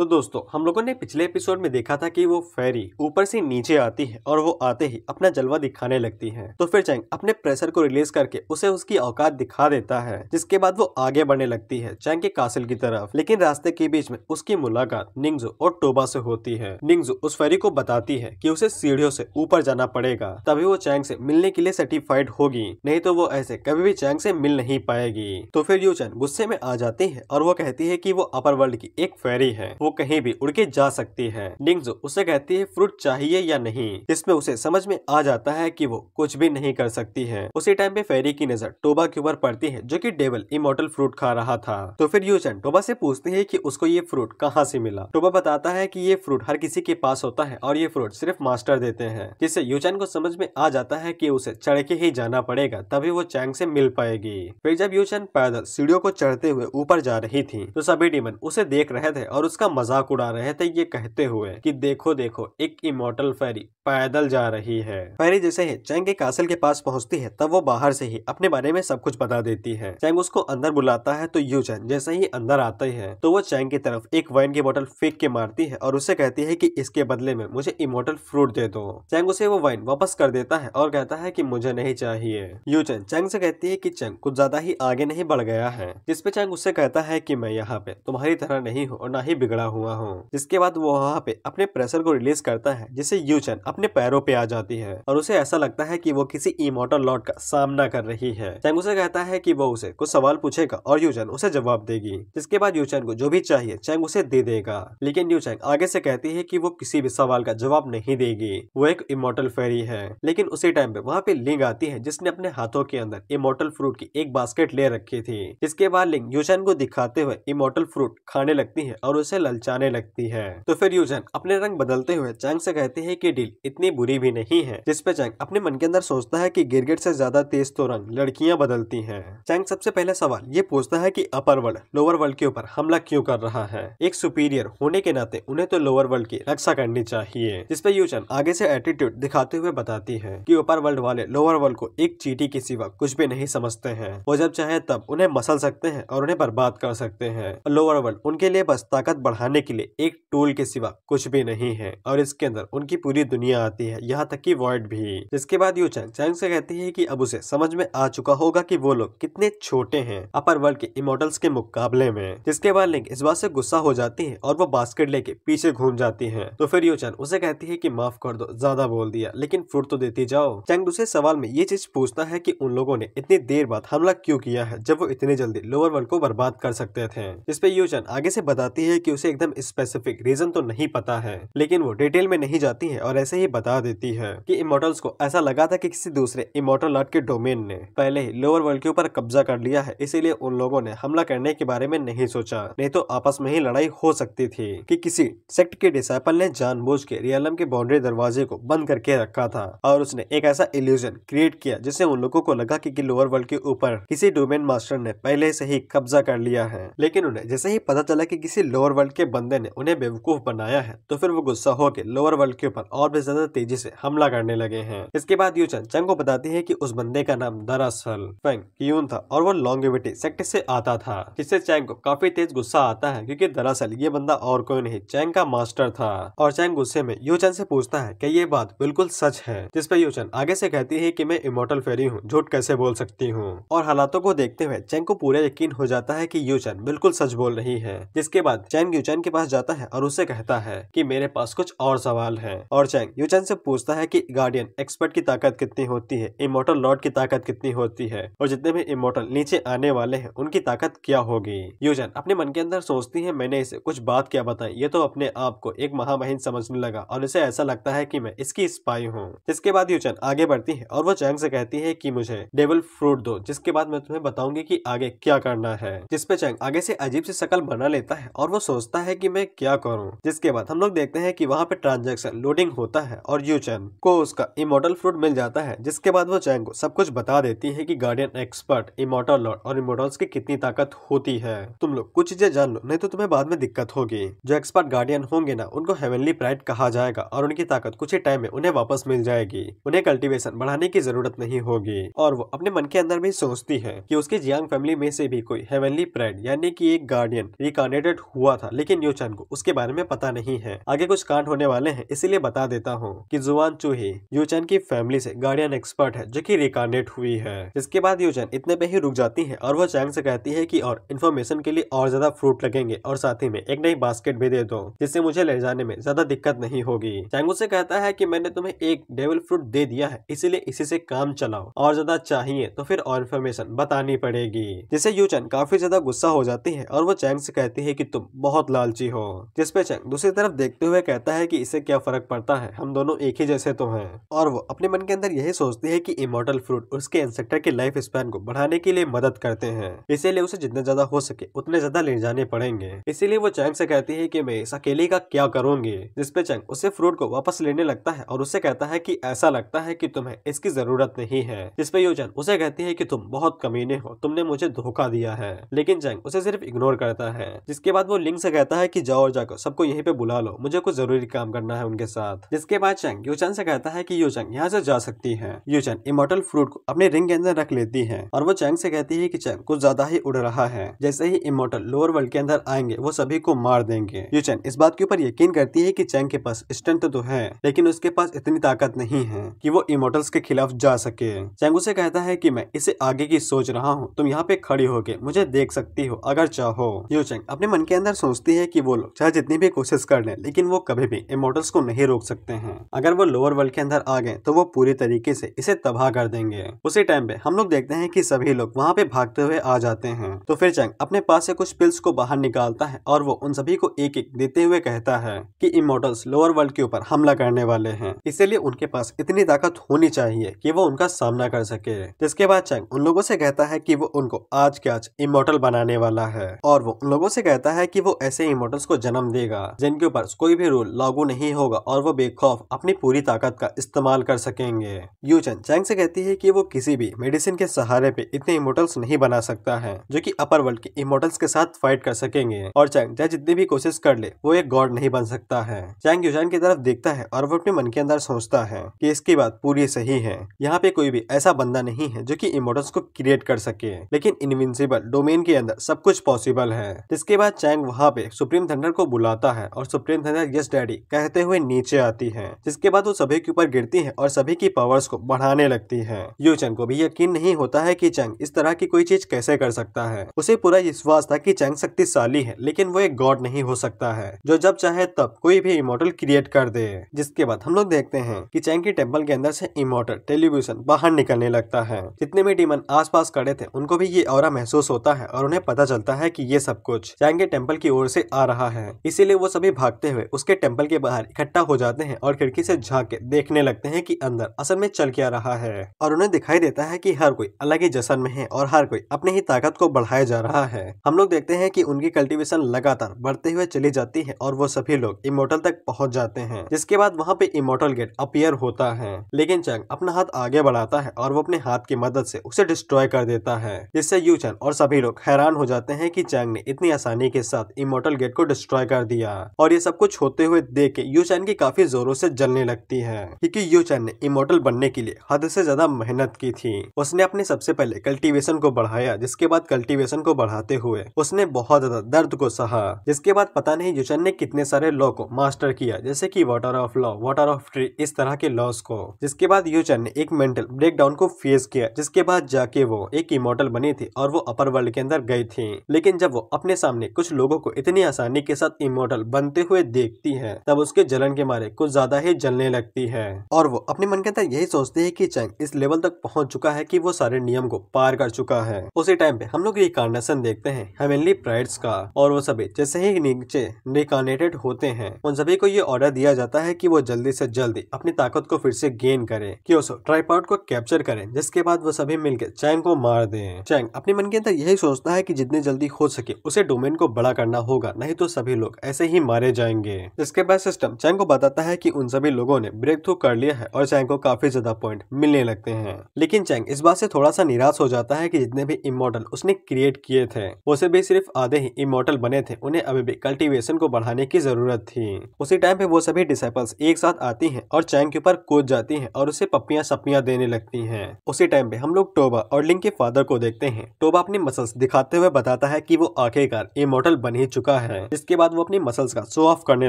तो दोस्तों हम लोगों ने पिछले एपिसोड में देखा था कि वो फेरी ऊपर से नीचे आती है और वो आते ही अपना जलवा दिखाने लगती है तो फिर चैंग अपने प्रेशर को रिलीज करके उसे उसकी औकात दिखा देता है जिसके बाद वो आगे बढ़ने लगती है चैंग के कासिल की तरफ लेकिन रास्ते के बीच में उसकी मुलाकात निंगजो और टोबा से होती है निंगजो उस फेरी को बताती है की उसे सीढ़ियों से ऊपर जाना पड़ेगा तभी वो चैंग से मिलने के लिए सर्टिफाइड होगी नहीं तो वो ऐसे कभी भी चैंग से मिल नहीं पाएगी तो फिर यू चैन गुस्से में आ जाती है और वो कहती है की वो अपर वर्ल्ड की एक फेरी है वो कहीं भी उड़ के जा सकती है निंग उसे कहती है फ्रूट चाहिए या नहीं इसमें उसे समझ में आ जाता है कि वो कुछ भी नहीं कर सकती है उसी टाइम पे फेरी की नजर टोबा के ऊपर पड़ती है जो कि डेवल इमोटल फ्रूट खा रहा था तो फिर यूजन टोबा से पूछती है कि उसको ये फ्रूट कहाँ से मिला टोबा बताता है कि ये फ्रूट हर किसी के पास होता है और ये फ्रूट सिर्फ मास्टर देते हैं जिससे यूचन को समझ में आ जाता है की उसे चढ़ के ही जाना पड़ेगा तभी वो चैंग से मिल पाएगी फिर जब यूचन पैदल सीढ़ियों को चढ़ते हुए ऊपर जा रही थी तो सभी डिमन उसे देख रहे थे और उसका मजाक उड़ा रहे थे ये कहते हुए कि देखो देखो एक इमोटल फेरी पैदल जा रही है फेरी जैसे ही चैंग के कासल के पास पहुंचती है तब वो बाहर से ही अपने बारे में सब कुछ बता देती है चैंग उसको अंदर बुलाता है तो यू चैन जैसे ही अंदर आते हैं तो वो चैंग की तरफ एक वाइन की बोतल फेंक के मारती है और उसे कहती है की इसके बदले में मुझे इमोटल फ्रूट दे दो चैंग उसे वो वाइन वापस कर देता है और कहता है की मुझे नहीं चाहिए यू चैन चैंग से कहती है की चैंग कुछ ज्यादा ही आगे नहीं बढ़ गया है जिसपे चैंग उससे कहता है की मैं यहाँ पे तुम्हारी तरह नहीं हूँ और ना ही बिगड़ा पड़ा हुआ हो जिसके बाद वो वहाँ पे अपने प्रेशर को रिलीज करता है जिससे यूचन अपने पैरों पे आ जाती है और उसे ऐसा लगता है की वो किसी इमोटल लॉर्ड का सामना कर रही है चैंग उसे कहता है की वो उसे कुछ सवाल पूछेगा और यूचन उसे जवाब देगी जिसके बाद यूचन को जो भी चाहिए चैंग उसे दे देगा लेकिन यूचैंग आगे से कहती है की वो किसी भी सवाल का जवाब नहीं देगी वो एक इमोटल फेरी है लेकिन उसी टाइम पे वहाँ पे लिंग आती है जिसने अपने हाथों के अंदर इमोटल फ्रूट की एक बास्केट ले रखी थी जिसके बाद लिंग यूचैन को दिखाते हुए इमोटल फ्रूट खाने लगती है और उसे लग ललचाने लगती है तो फिर यूजन अपने रंग बदलते हुए चैंग से कहती है कि डील इतनी बुरी भी नहीं है जिसपे चैंग अपने मन के अंदर सोचता है कि गिरगिट से ज्यादा तेज तो रंग लड़कियां बदलती हैं चैंग सबसे पहले सवाल ये पूछता है कि अपर वर्ल्ड लोअर वर्ल्ड के ऊपर हमला क्यों कर रहा है एक सुपीरियर होने के नाते उन्हें तो लोअर वर्ल्ड की रक्षा करनी चाहिए जिसपे यूजन आगे से एटीट्यूड दिखाते हुए बताती है की अपर वर्ल्ड वाले लोअर वर्ल्ड को एक चीटी के सिवा कुछ भी नहीं समझते हैं वो जब चाहे तब उन्हें मसल सकते हैं और उन्हें बर्बाद कर सकते हैं लोअर वर्ल्ड उनके लिए बस ताकत बढ़ा बढ़ाने के लिए एक टूल के सिवा कुछ भी नहीं है और इसके अंदर उनकी पूरी दुनिया आती है यहाँ तक की वर्ड भी इसके बाद यू चैंग चैंग से कहती है की अब उसे समझ में आ चुका होगा की वो लोग कितने छोटे है अपर वर्ल्ड के इमोटल्स के मुकाबले में जिसके बाद लिंक इस बात से गुस्सा हो जाती है और वो बास्केट लेके पीछे घूम जाती है तो फिर यू चैन उसे कहती है की माफ कर दो ज्यादा बोल दिया लेकिन फूड तो देती जाओ चैंग दूसरे सवाल में ये चीज पूछता है की उन लोगों ने इतनी देर बाद हमला क्यों किया है जब वो इतने जल्दी लोअर वर्ल्ड को बर्बाद कर सकते थे इस पे यूचन आगे से बताती है कि उसे एकदम स्पेसिफिक रीजन तो नहीं पता है लेकिन वो डिटेल में नहीं जाती है और ऐसे ही बता देती है कि इमोटल्स को ऐसा लगा था कि किसी दूसरे इमोटल आर्ट के डोमेन ने पहले ही लोअर वर्ल्ड के ऊपर कब्जा कर लिया है इसीलिए उन लोगों ने हमला करने के बारे में नहीं सोचा नहीं तो आपस में ही लड़ाई हो सकती थी कि किसी सेक्ट के डिसाइपल ने जानबूझ के रियलम के बाउंड्री दरवाजे को बंद करके रखा था और उसने एक ऐसा इल्यूजन क्रिएट किया जिससे उन लोगों को लगा की लोअर वर्ल्ड के ऊपर किसी डोमेन मास्टर ने पहले से ही कब्जा कर लिया है लेकिन उन्हें जैसे ही पता चला की किसी लोअर वर्ल्ड के बंदे ने उन्हें बेवकूफ बनाया है तो फिर वो गुस्सा होकर लोअर वर्ल्ड के ऊपर और भी ज्यादा तेजी से हमला करने लगे हैं इसके बाद यूचन चंग को बताती है की उस बंदे का नाम दरअसल था और वो लॉन्गेविटी सेक्टर से आता था जिससे चैंग को काफी तेज गुस्सा आता है क्यूँकी दरअसल ये बंदा और कोई नहीं चैंग का मास्टर था और चैंग गुस्से में यूचन से पूछता है की ये बात बिल्कुल सच है जिसपे यूचन आगे से कहती है कि मैं इमोटल फेरी हूँ झूठ कैसे बोल सकती हूँ और हालातों को देखते हुए चैंग को पूरा यकीन हो जाता है कि यूचन बिल्कुल सच बोल रही है जिसके बाद चैंग यूचन यूचैन के पास जाता है और उसे कहता है कि मेरे पास कुछ और सवाल है और चैंग यूचैन से पूछता है कि गार्डियन एक्सपर्ट की ताकत कितनी होती है इमोटल लॉर्ड की ताकत कितनी होती है और जितने भी इमोटल नीचे आने वाले हैं उनकी ताकत क्या होगी यूचैन अपने मन के अंदर सोचती है मैंने इसे कुछ बात क्या बताई ये तो अपने आप को एक महामहिन समझने लगा और इसे ऐसा लगता है की मैं इसकी स्पाई हूँ इसके बाद यूचैन आगे बढ़ती है और वो चैंग से कहती है की मुझे डेबल फ्रूट दो जिसके बाद मैं तुम्हें बताऊंगी की आगे क्या करना है जिसपे चैंग आगे से अजीब सी शकल बना लेता है और वो सोचता है कि मैं क्या करूं जिसके बाद हम लोग देखते हैं कि वहां पे ट्रांजेक्शन लोडिंग होता है और यू चैन को उसका इमोटल फ्रूट मिल जाता है जिसके बाद वो चैन को सब कुछ बता देती है की गार्डियन एक्सपर्ट इमोटल लॉर्ड और इमोटल्स की कितनी ताकत होती है तुम लोग कुछ चीजें जान लो नहीं तो तुम्हें बाद में दिक्कत होगी जो एक्सपर्ट गार्डियन होंगे ना उनको हेवनली प्राइड कहा जाएगा और उनकी ताकत कुछ ही टाइम में उन्हें वापस मिल जाएगी उन्हें कल्टीवेशन बढ़ाने की जरूरत नहीं होगी और वो अपने मन के अंदर भी सोचती है की उसकी जियांग फैमिली में से भी कोई हेवनली प्राइड यानी की एक गार्डियन रिकॉर्डेड हुआ था लेकिन यूचन को उसके बारे में पता नहीं है आगे कुछ कांड होने वाले हैं इसीलिए बता देता हूँ कि जुआन चूहे यूचन की फैमिली से गार्डियन एक्सपर्ट है जो की रिकॉर्डेड हुई है इसके बाद यूचन इतने पे ही रुक जाती है और वो चैंग से कहती है की और इन्फॉर्मेशन के लिए और ज्यादा फ्रूट लगेंगे और साथ ही में एक नई बास्केट भी दे दो जिससे मुझे ले जाने में ज्यादा दिक्कत नहीं होगी चैंगू से कहता है की मैंने तुम्हें एक डेवल फ्रूट दे दिया है इसीलिए इसी से काम चलाओ और ज्यादा चाहिए तो फिर और इन्फॉर्मेशन बतानी पड़ेगी जिससे यूचन काफी ज्यादा गुस्सा हो जाती है और वो चैंग से कहती है की तुम बहुत लालची हो जिसपे चंग दूसरी तरफ देखते हुए कहता है कि इसे क्या फर्क पड़ता है हम दोनों एक ही जैसे तो हैं और वो अपने मन के अंदर यही सोचती है कि इमोटल फ्रूट उसके इंसेक्टर की लाइफ स्पैन को बढ़ाने के लिए मदद करते हैं इसीलिए उसे जितने ज्यादा हो सके उतने ज्यादा ले जाने पड़ेंगे इसीलिए वो चैंग से कहती है की मैं इस अकेले का क्या करूंगी जिसपे चंग उसे फ्रूट को वापस लेने लगता है और उसे कहता है की ऐसा लगता है की तुम्हें इसकी जरूरत नहीं है जिसपे योजन उसे कहती है की तुम बहुत कमीने हो तुमने मुझे धोखा दिया है लेकिन चैंग उसे सिर्फ इग्नोर करता है जिसके बाद वो लिंग से कहता है कि जाओ और जाकर सबको यहीं पे बुला लो मुझे कुछ जरूरी काम करना है उनके साथ जिसके बाद चैंग यूचन से कहता है की यूचन यहाँ से जा सकती है यूचन इमोटल फ्रूट को अपने रिंग के अंदर रख लेती है और वो चैंग से कहती है की चैंग कुछ ज्यादा ही उड़ रहा है जैसे ही इमोटल लोअर वर्ल्ड के अंदर आएंगे वो सभी को मार देंगे यूचन इस बात के ऊपर यकीन करती है की चैंग के पास स्ट्रेंथ तो है लेकिन उसके पास इतनी ताकत नहीं है की वो इमोटल्स के खिलाफ जा सके चंग उसे कहता है की मैं इसे आगे की सोच रहा हूँ तुम यहाँ पे खड़ी होके मुझे देख सकती हो अगर चाहो चंग अपने मन के अंदर सोचती सकती है कि वो लोग चाहे जितनी भी कोशिश कर लें लेकिन वो कभी भी इमोटल्स को नहीं रोक सकते हैं अगर वो लोअर वर्ल्ड के अंदर आ गए तो वो पूरी तरीके से इसे तबाह कर देंगे उसी टाइम पे हम लोग देखते हैं कि सभी लोग वहाँ पे भागते हुए आ जाते हैं तो फिर चंग अपने पास से कुछ पिल्स को बाहर निकालता है और वो उन सभी को एक एक देते हुए कहता है कि इमोटल्स लोअर वर्ल्ड के ऊपर हमला करने वाले हैं इसीलिए उनके पास इतनी ताकत होनी चाहिए कि वो उनका सामना कर सके जिसके बाद चंग उन लोगों से कहता है कि वो उनको आज के आज इमोटल बनाने वाला है और वो उन लोगों से कहता है कि वो ऐसे ऐसे इमोटल्स को जन्म देगा जिनके ऊपर कोई भी रूल लागू नहीं होगा और वो बेखौफ अपनी पूरी ताकत का इस्तेमाल कर सकेंगे यूचन चैंग से कहती है कि वो किसी भी मेडिसिन के सहारे पे इतने इमोटल्स नहीं बना सकता है जो कि अपर वर्ल्ड के इमोटल्स के साथ फाइट कर सकेंगे और चैंग चाहे जितनी भी कोशिश कर ले वो एक गॉड नहीं बन सकता है चैंग यूचन की तरफ देखता है और वो अपने मन के अंदर सोचता है की इसकी बात पूरी सही है यहाँ पे कोई भी ऐसा बंदा नहीं है जो की इमोटल्स को क्रिएट कर सके लेकिन इनविंसिबल डोमेन के अंदर सब कुछ पॉसिबल है इसके बाद चैंग वहाँ पे सुप्रीम थंडर को बुलाता है और सुप्रीम थंडर यस डैडी कहते हुए नीचे आती है जिसके बाद वो सभी के ऊपर गिरती है और सभी की पावर्स को बढ़ाने लगती है यू चंग को भी यकीन नहीं होता है की चंग इस तरह की कोई चीज कैसे कर सकता है उसे पूरा विश्वास था की चंग शक्तिशाली है लेकिन वो एक गॉड नहीं हो सकता है जो जब चाहे तब कोई भी इमोटल क्रिएट कर दे जिसके बाद हम लोग देखते हैं कि चैंग की टेम्पल के अंदर से इमोटल टेलीविजन बाहर निकलने लगता है जितने भी डीमन आसपास खड़े थे उनको भी ये और महसूस होता है और उन्हें पता चलता है कि ये सब कुछ चैंग के टेम्पल की ओर से से आ रहा है इसीलिए वो सभी भागते हुए उसके टेम्पल के बाहर इकट्ठा हो जाते हैं और खिड़की से झाँक के देखने लगते हैं कि अंदर असल में चल क्या रहा है और उन्हें दिखाई देता है कि हर कोई अलग ही जश्न में है और हर कोई अपनी ही ताकत को बढ़ाया जा रहा है हम लोग देखते हैं कि उनकी कल्टीवेशन लगातार बढ़ते हुए चली जाती है और वो सभी लोग इमोटल तक पहुँच जाते हैं जिसके बाद वहाँ पे इमोटल गेट अपियर होता है लेकिन चंग अपना हाथ आगे बढ़ाता है और वो अपने हाथ की मदद से उसे डिस्ट्रॉय कर देता है जिससे यू चैन और सभी लोग हैरान हो जाते हैं की चैंग ने इतनी आसानी के साथ इमोटल पोर्टल गेट को डिस्ट्रॉय कर दिया और ये सब कुछ होते हुए देख के यू चैन की काफी जोरों से जलने लगती है क्योंकि यू चैन ने इमोटल बनने के लिए हद से ज्यादा मेहनत की थी उसने अपने सबसे पहले कल्टिवेशन को बढ़ाया जिसके बाद कल्टिवेशन को बढ़ाते हुए उसने बहुत ज्यादा दर्द को सहा जिसके बाद पता नहीं यू चैन ने कितने सारे लॉ को मास्टर किया जैसे की water of law water of tree इस तरह के लॉस को जिसके बाद यू चैन ने एक मेंटल डाउन को फेस किया जिसके बाद जाके वो एक इमोटल बनी थी और वो अपर वर्ल्ड के अंदर गई थी लेकिन जब वो अपने सामने कुछ लोगों को इतने इतनी आसानी के साथ इमोटल बनते हुए देखती है तब उसके जलन के मारे कुछ ज्यादा ही जलने लगती है और वो अपने मन के अंदर यही सोचती है कि चैंग इस लेवल तक पहुंच चुका है कि वो सारे नियम को पार कर चुका है उसी टाइम पे हम लोग रिकार्नेशन देखते हैं हेमेनली प्राइड्स का और वो सभी जैसे ही नीचे रिकार्नेटेड होते हैं उन सभी को ये ऑर्डर दिया जाता है की वो जल्दी से जल्दी अपनी ताकत को फिर से गेन करे क्योसो ट्राईपॉड को कैप्चर करें जिसके बाद वो सभी मिलकर चैंग को मार दे चैंग अपने मन के अंदर यही सोचता है की जितनी जल्दी हो सके उसे डोमेन को बड़ा करना होगा होगा नहीं तो सभी लोग ऐसे ही मारे जाएंगे इसके बाद सिस्टम चैंग को बताता है कि उन सभी लोगों ने ब्रेक थ्रू कर लिया है और चैंग को काफी ज्यादा पॉइंट मिलने लगते हैं लेकिन चैंग इस बात से थोड़ा सा निराश हो जाता है की जितने भी इमोटल उसने क्रिएट किए थे वो सभी सिर्फ आधे ही इमोटल बने थे उन्हें अभी भी कल्टिवेशन को बढ़ाने की जरूरत थी उसी टाइम पे वो सभी डिसाइपल्स एक साथ आती है और चैंग के ऊपर कूद जाती है और उसे पपिया सपिया देने लगती है उसी टाइम पे हम लोग टोबा और लिंक के फादर को देखते हैं टोबा अपनी मसल्स दिखाते हुए बताता है कि वो आखिरकार इमोटल बन ही चुका चुका है जिसके बाद वो अपनी मसल्स का शो ऑफ करने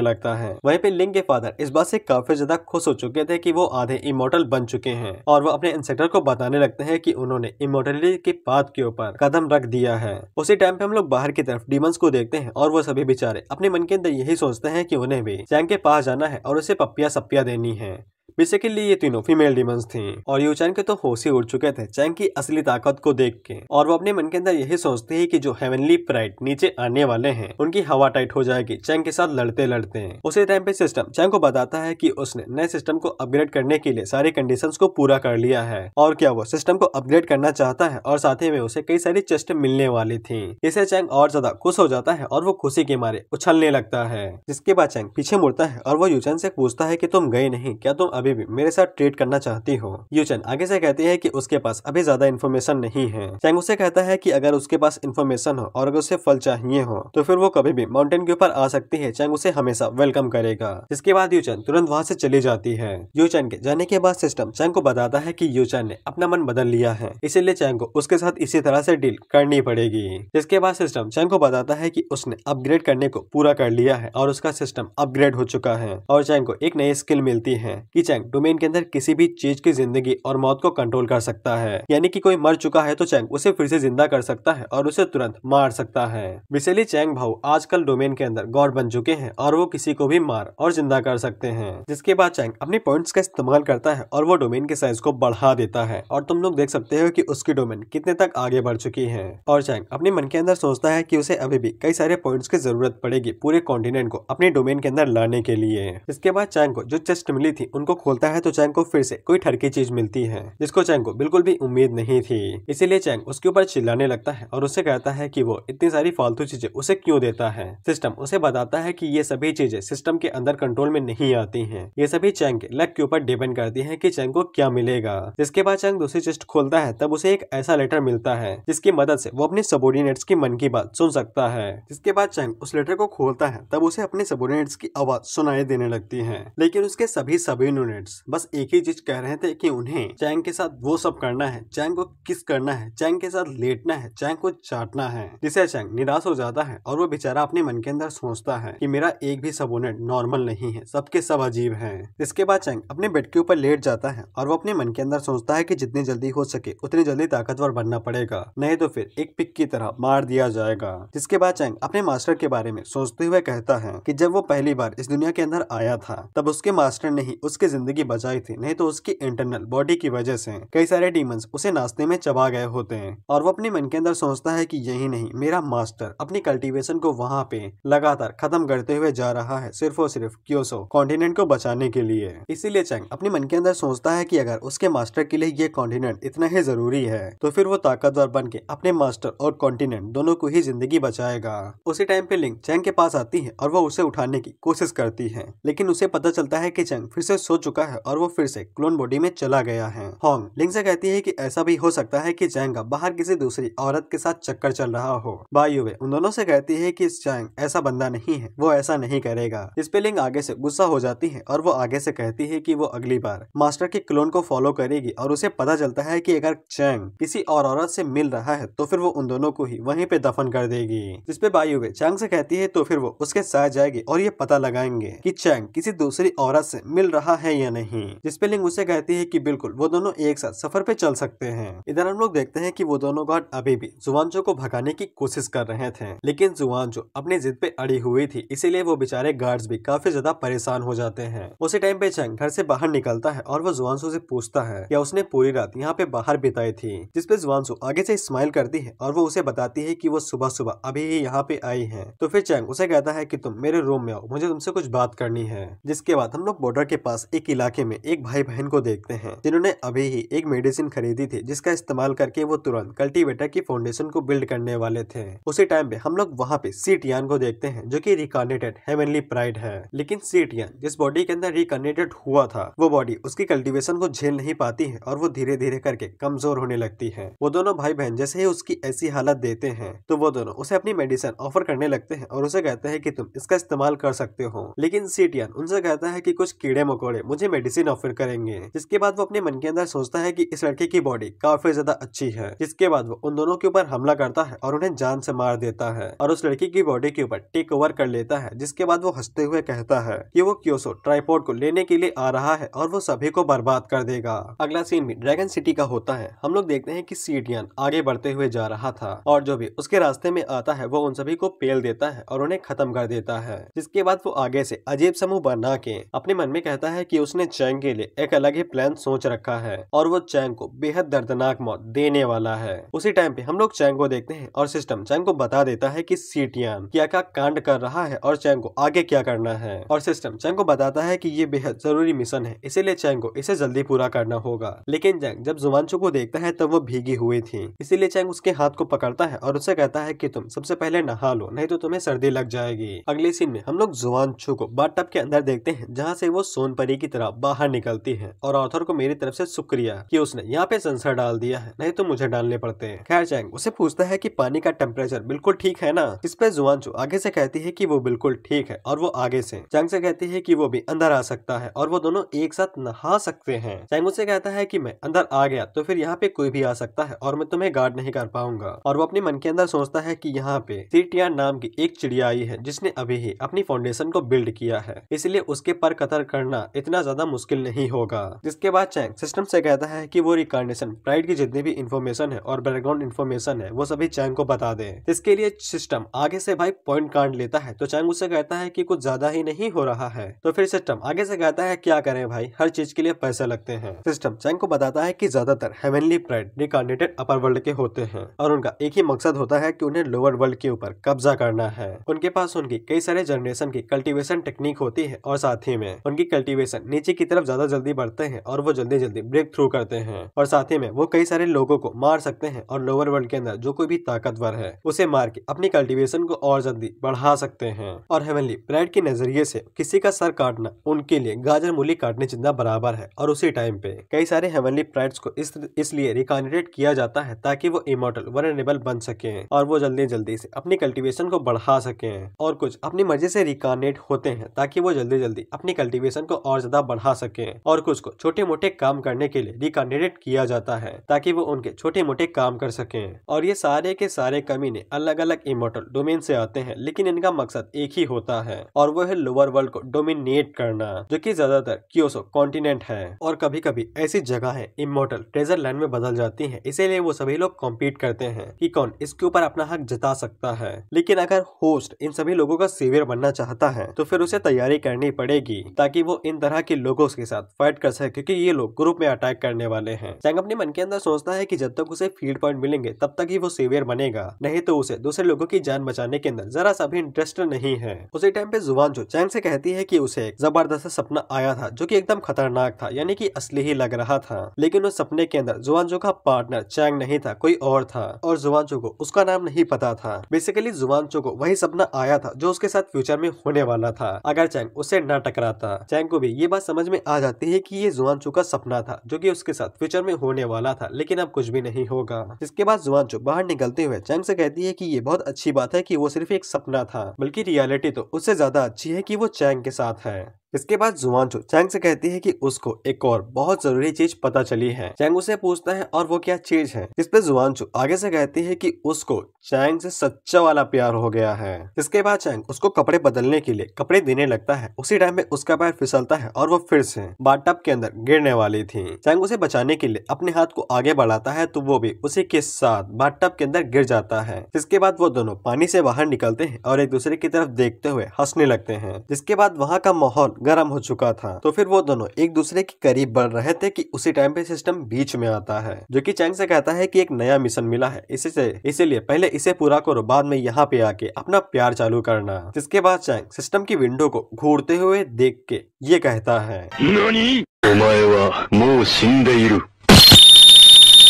लगता है वहीं पे लिंग के फादर इस बात से काफी ज्यादा खुश हो चुके थे कि वो आधे इमोटल बन चुके हैं और वो अपने इंस्पेक्टर को बताने लगते हैं कि उन्होंने इमोटलिटी के पाथ के ऊपर कदम रख दिया है उसी टाइम पे हम लोग बाहर की तरफ डीमंस को देखते हैं और वो सभी बेचारे अपने मन के अंदर यही सोचते हैं की उन्हें भी जैंग के पास जाना है और उसे पप्पिया सप्पिया देनी है बेसिकली ये तीनों फीमेल डिमंस थी और यू चैन के तो होश ही उड़ चुके थे चैंग की असली ताकत को देख के और वो अपने मन के अंदर यही सोचते है की जो हेवनली प्राइड नीचे आने वाले है उनकी हवा टाइट हो जाएगी चैंग के साथ लड़ते लड़ते उसी टाइम पे सिस्टम चैंग को बताता है की उसने नए सिस्टम को अपग्रेड करने के लिए सारी कंडीशन को पूरा कर लिया है और क्या वो सिस्टम को अपग्रेड करना चाहता है और साथ ही में उसे कई सारी चेस्ट मिलने वाली थी इसे चैंग और ज्यादा खुश हो जाता है और वो खुशी के मारे उछलने लगता है जिसके बाद चैंग पीछे मुड़ता है और वो यूचैन से पूछता है की तुम गए नहीं क्या तुम अभी भी मेरे साथ ट्रेड करना चाहती हो यूचन आगे से कहती है कि उसके पास अभी ज्यादा इन्फॉर्मेशन नहीं है चैंग उसे कहता है कि अगर उसके पास इन्फॉर्मेशन हो और अगर उसे फल चाहिए हो तो फिर वो कभी भी माउंटेन के ऊपर आ सकती है चैंग उसे हमेशा वेलकम करेगा इसके बाद यूचन तुरंत वहाँ से चली जाती है यूचन के जाने के बाद सिस्टम चैंग को बताता है की यूचन ने अपना मन बदल लिया है इसीलिए चैंग को उसके साथ इसी तरह से डील करनी पड़ेगी जिसके बाद सिस्टम चैंग को बताता है की उसने अपग्रेड करने को पूरा कर लिया है और उसका सिस्टम अपग्रेड हो चुका है और चैंग को एक नई स्किल मिलती है की चैंग डोमेन के अंदर किसी भी चीज की जिंदगी और मौत को कंट्रोल कर सकता है यानी कि कोई मर चुका है तो चैंग उसे फिर से जिंदा कर सकता है और उसे तुरंत मार सकता है विशेली चैंग भाव आजकल डोमेन के अंदर गॉड बन चुके हैं और वो किसी को भी मार और जिंदा कर सकते हैं जिसके बाद चैंग अपने पॉइंट का इस्तेमाल करता है और वो डोमेन के साइज को बढ़ा देता है और तुम लोग देख सकते हो की उसकी डोमेन कितने तक आगे बढ़ चुकी है और चैंग अपने मन के अंदर सोचता है की उसे अभी भी कई सारे पॉइंट की जरूरत पड़ेगी पूरे कॉन्टिनेंट को अपने डोमेन के अंदर लाने के लिए इसके बाद चैंग को जो चेस्ट मिली थी उनको खोलता है तो चैंग को फिर से कोई ठरकी चीज मिलती है जिसको चैंग को बिल्कुल भी उम्मीद नहीं थी इसीलिए चैंग उसके ऊपर चिल्लाने लगता है और उसे कहता है की वो इतनी सारी फालतू चीजें उसे क्यों देता है सिस्टम उसे बताता है की ये सभी चीजें सिस्टम के अंदर कंट्रोल में नहीं आती है ये सभी चैंग के लक के ऊपर डिपेंड करती है की चैंग को क्या मिलेगा जिसके बाद चैंग दूसरी चिस्ट खोलता है तब उसे एक ऐसा लेटर मिलता है जिसकी मदद से वो अपने सबोर्डिनेट्स की मन की बात सुन सकता है जिसके बाद चैंग उस लेटर को खोलता है तब उसे अपने सबोर्डिनेट्स की आवाज सुनाई देने लगती है लेकिन उसके सभी सभी स्टूडेंट्स बस एक ही चीज कह रहे थे कि उन्हें चैंग के साथ वो सब करना है चैंग को किस करना है चैंग के साथ लेटना है चैंग को चाटना है जिसे चैंग निराश हो जाता है और वो बेचारा अपने मन के अंदर सोचता है कि मेरा एक भी सबोनेट नॉर्मल नहीं है सबके सब अजीब है इसके बाद चैंग अपने बेड के ऊपर लेट जाता है और वो अपने मन के अंदर सोचता है की जितनी जल्दी हो सके उतनी जल्दी ताकतवर बनना पड़ेगा नहीं तो फिर एक पिक की तरह मार दिया जाएगा जिसके बाद चैंग अपने मास्टर के बारे में सोचते हुए कहता है की जब वो पहली बार इस दुनिया के अंदर आया था तब उसके मास्टर ने ही उसके जिंदगी बचाई थी नहीं तो उसकी इंटरनल बॉडी की वजह से कई सारे डीमंस उसे नाश्ते में चबा गए होते हैं और वो अपने मन के अंदर सोचता है कि यही नहीं मेरा मास्टर अपनी कल्टीवेशन को वहाँ पे लगातार खत्म करते हुए जा रहा है सिर्फ और सिर्फ क्योसो कॉन्टिनेंट को बचाने के लिए इसीलिए चैंग अपने मन के अंदर सोचता है की अगर उसके मास्टर के लिए ये कॉन्टिनेंट इतना ही जरूरी है तो फिर वो ताकतवर बन के अपने मास्टर और कॉन्टिनेंट दोनों को ही जिंदगी बचाएगा उसी टाइम पे लिंक चैंग के पास आती है और वो उसे उठाने की कोशिश करती है लेकिन उसे पता चलता है की चैंग फिर से सो चुका चुका है और वो फिर से क्लोन बॉडी में चला गया है होंग लिंग से कहती है कि ऐसा भी हो सकता है कि जैंगा बाहर किसी दूसरी औरत के साथ चक्कर चल रहा हो बायुवे उन दोनों से कहती है कि जैंग ऐसा बंदा नहीं है वो ऐसा नहीं करेगा इस पे लिंग आगे से गुस्सा हो जाती है और वो आगे से कहती है कि वो अगली बार मास्टर के क्लोन को फॉलो करेगी और उसे पता चलता है की अगर चैंग किसी और औरत से मिल रहा है तो फिर वो उन दोनों को ही वहीं पे दफन कर देगी जिसपे बायुवे चैंग से कहती है तो फिर वो उसके साथ जाएगी और ये पता लगाएंगे कि चैंग किसी दूसरी औरत से मिल रहा है या नहीं जिसपे लिंग उसे कहती है कि बिल्कुल वो दोनों एक साथ सफर पे चल सकते हैं इधर हम लोग देखते हैं कि वो दोनों गार्ड अभी भी जुआनजो को भगाने की कोशिश कर रहे थे लेकिन जुवानजो अपनी जिद पे अड़ी हुई थी इसीलिए वो बेचारे गार्ड्स भी काफी ज्यादा परेशान हो जाते हैं उसी टाइम पे चंग घर से बाहर निकलता है और वो जुवानसु से पूछता है क्या उसने पूरी रात यहाँ पे बाहर बिताई थी जिसपे जुवानसु आगे से स्माइल करती है और वो उसे बताती है की वो सुबह सुबह अभी ही यहाँ पे आई है तो फिर चैंग उसे कहता है की तुम मेरे रूम में आओ मुझे तुमसे कुछ बात करनी है जिसके बाद हम लोग बॉर्डर के पास एक एक इलाके में एक भाई बहन को देखते हैं जिन्होंने अभी ही एक मेडिसिन खरीदी थी जिसका इस्तेमाल करके वो तुरंत कल्टीवेटर की फाउंडेशन को बिल्ड करने वाले थे उसी टाइम पे हम लोग वहाँ पे सीटियान को देखते हैं जो की रिकॉर्नेटेड हेमनली प्राइड है लेकिन सीटियान जिस बॉडी के अंदर रिकॉर्नेटेड हुआ था वो बॉडी उसकी कल्टिवेशन को झेल नहीं पाती है और वो धीरे धीरे करके कमजोर होने लगती है वो दोनों भाई बहन जैसे ही उसकी ऐसी हालत देते हैं तो वो दोनों उसे अपनी मेडिसिन ऑफर करने लगते हैं और उसे कहते हैं कि तुम इसका इस्तेमाल कर सकते हो लेकिन सीटियन उनसे कहता है कि कुछ कीड़े मकोड़े मुझे मेडिसिन ऑफर करेंगे जिसके बाद वो अपने मन के अंदर सोचता है की इस लड़के की बॉडी काफी ज्यादा अच्छी है जिसके बाद वो उन दोनों के ऊपर हमला करता है और उन्हें जान से मार देता है और उस लड़की की बॉडी के ऊपर टेक ओवर कर लेता है जिसके बाद वो हंसते हुए कहता है की वो क्योसो ट्राईपोर्ट को लेने के लिए आ रहा है और वो सभी को बर्बाद कर देगा अगला सीन भी ड्रैगन सिटी का होता है हम लोग देखते हैं कि सीटियन आगे बढ़ते हुए जा रहा था और जो भी उसके रास्ते में आता है वो उन सभी को पेल देता है और उन्हें खत्म कर देता है जिसके बाद वो आगे से अजीब समूह बना के अपने मन में कहता है की उसने चैंग के लिए एक अलग ही प्लान सोच रखा है और वो चैंग को बेहद दर्दनाक मौत देने वाला है उसी टाइम पे हम लोग चैंग को देखते हैं और सिस्टम चैंग को बता देता है कि सीटियान क्या क्या कांड कर रहा है और चैंग को आगे क्या करना है और सिस्टम चैंग को बताता है की ये बेहद जरूरी मिशन है इसीलिए चैंग को इसे जल्दी पूरा करना होगा लेकिन चैंग जब जुमानचो को देखता है तब वो भीगी हुई थी इसीलिए चैंग उसके हाथ को पकड़ता है और उसे कहता है की तुम सबसे पहले नहा लो नहीं तो तुम्हें सर्दी लग जाएगी अगले सीन में हम लोग जुआन छू को बाथ के अंदर देखते हैं जहाँ से वो सोनपरी की तरह बाहर निकलती है और ऑथर को मेरी तरफ से शुक्रिया कि उसने यहाँ पे सेंसर डाल दिया है नहीं तो मुझे डालने पड़ते हैं खैर चैंग उसे पूछता है कि पानी का टेम्परेचर बिल्कुल ठीक है ना इस पे जुआनचू आगे से कहती है कि वो बिल्कुल ठीक है और वो आगे से चैंग से कहती है कि वो भी अंदर आ सकता है और वो दोनों एक साथ नहा सकते हैं चैंग उसे कहता है की मैं अंदर आ गया तो फिर यहाँ पे कोई भी आ सकता है और मैं तुम्हें गार्ड नहीं कर पाऊंगा और वो अपने मन के अंदर सोचता है की यहाँ पे सीटिया नाम की एक चिड़िया आई है जिसने अभी ही अपनी फाउंडेशन को बिल्ड किया है इसलिए उसके पर कतर करना इतना उतना ज्यादा मुश्किल नहीं होगा जिसके बाद चैंग सिस्टम से कहता है कि वो रिकॉर्डिनेशन प्राइड की जितनी भी इन्फॉर्मेशन है और बैकग्राउंड इन्फॉर्मेशन है वो सभी चैंग को बता दे इसके लिए सिस्टम आगे से भाई पॉइंट कार्ड लेता है तो चैंग उसे कहता है की कुछ ज्यादा ही नहीं हो रहा है तो फिर सिस्टम आगे से कहता है क्या करे भाई हर चीज के लिए पैसे लगते हैं सिस्टम चैंग को बताता है की ज्यादातर हेवनली प्राइड रिकॉर्डिनेटेड अपर वर्ल्ड के होते हैं और उनका एक ही मकसद होता है की उन्हें लोअर वर्ल्ड के ऊपर कब्जा करना है उनके पास उनकी कई सारे जनरेशन की कल्टीवेशन टेक्निक होती है और साथ ही में उनकी कल्टीवेशन नीचे की तरफ ज्यादा जल्दी बढ़ते हैं और वो जल्दी जल्दी ब्रेक थ्रू करते हैं और साथ ही में वो कई सारे लोगों को मार सकते हैं और लोअर वर्ल्ड के अंदर जो कोई भी ताकतवर है उसे मार के अपनी कल्टिवेशन को और जल्दी बढ़ा सकते हैं और हेवनली ब्रेड के नजरिए से किसी का सर काटना उनके लिए गाजर मूली काटने जिंदा बराबर है और उसी टाइम पे कई सारे हेवनली प्राइड्स को इस इसलिए रिकॉन्डेट किया जाता है ताकि वो इमोटल वनरेबल बन सके और वो जल्दी जल्दी से अपनी कल्टिवेशन को बढ़ा सके और कुछ अपनी मर्जी से रिकॉन्डेट होते हैं ताकि वो जल्दी जल्दी अपनी कल्टिवेशन को और ज्यादा बढ़ा सके और कुछ को छोटे मोटे काम करने के लिए रिकॉन्डिडेट किया जाता है ताकि वो उनके छोटे मोटे काम कर सके और ये सारे के सारे कमीने अलग अलग इमोटल डोमेन से आते हैं लेकिन इनका मकसद एक ही होता है और वो है लोअर वर्ल्ड को डोमिनेट करना जो की ज्यादातर क्योसो कॉन्टिनेंट है और कभी कभी ऐसी जगह है इमोटल ट्रेजर लैंड में बदल जाती है इसीलिए वो सभी लोग कॉम्पीट करते हैं कि कौन इसके ऊपर अपना हक जता सकता है लेकिन अगर होस्ट इन सभी लोगों का सेवियर बनना चाहता है तो फिर उसे तैयारी करनी पड़ेगी ताकि वो इन तरह की के लोगों के साथ फाइट कर सके क्योंकि ये लोग ग्रुप में अटैक करने वाले हैं सैंग अपने मन के अंदर सोचता है कि जब तक उसे फील्ड पॉइंट मिलेंगे तब तक ही वो सेवियर बनेगा नहीं तो उसे दूसरे लोगों की जान बचाने के अंदर जरा सा भी इंटरेस्ट नहीं है उसी टाइम पे जुबान जो चैंग से कहती है की उसे एक जबरदस्त सपना आया था जो की एकदम खतरनाक था यानी की असली ही लग रहा था लेकिन उस सपने के अंदर जुबान जो का पार्टनर चैंग नहीं था कोई और था और जुआनजो को उसका नाम नहीं पता था बेसिकली जुआनजो को वही सपना आया था जो उसके साथ फ्यूचर में होने वाला था अगर चैंग उसे न टकराता चैंग को भी ये बाद समझ में आ जाती है कि ये जुआनचू का सपना था जो कि उसके साथ फ्यूचर में होने वाला था लेकिन अब कुछ भी नहीं होगा इसके बाद जुआनचू बाहर निकलते हुए चैंग से कहती है कि ये बहुत अच्छी बात है कि वो सिर्फ एक सपना था बल्कि रियलिटी तो उससे ज्यादा अच्छी है कि वो चैंग के साथ है इसके बाद जुवानचू चैंग से कहती है कि उसको एक और बहुत जरूरी चीज पता चली है चैंग उसे पूछता है और वो क्या चीज है इस पे जुवानचू आगे से कहती है कि उसको चैंग से सच्चा वाला प्यार हो गया है इसके बाद चैंग उसको कपड़े बदलने के लिए कपड़े देने लगता है उसी टाइम में उसका पैर फिसलता है और वो फिर से बाटअप के अंदर गिरने वाली थी चैंग उसे बचाने के लिए अपने हाथ को आगे बढ़ाता है तो वो भी उसी के साथ बाटअप के अंदर गिर जाता है इसके बाद वो दोनों पानी से बाहर निकलते हैं और एक दूसरे की तरफ देखते हुए हंसने लगते हैं जिसके बाद वहाँ का माहौल गर्म हो चुका था तो फिर वो दोनों एक दूसरे के करीब बढ़ रहे थे कि उसी टाइम पे सिस्टम बीच में आता है जो कि चैंग से कहता है कि एक नया मिशन मिला है इससे इसीलिए पहले इसे पूरा करो बाद में यहाँ पे आके अपना प्यार चालू करना जिसके बाद चैंग सिस्टम की विंडो को घूरते हुए देख के ये कहता है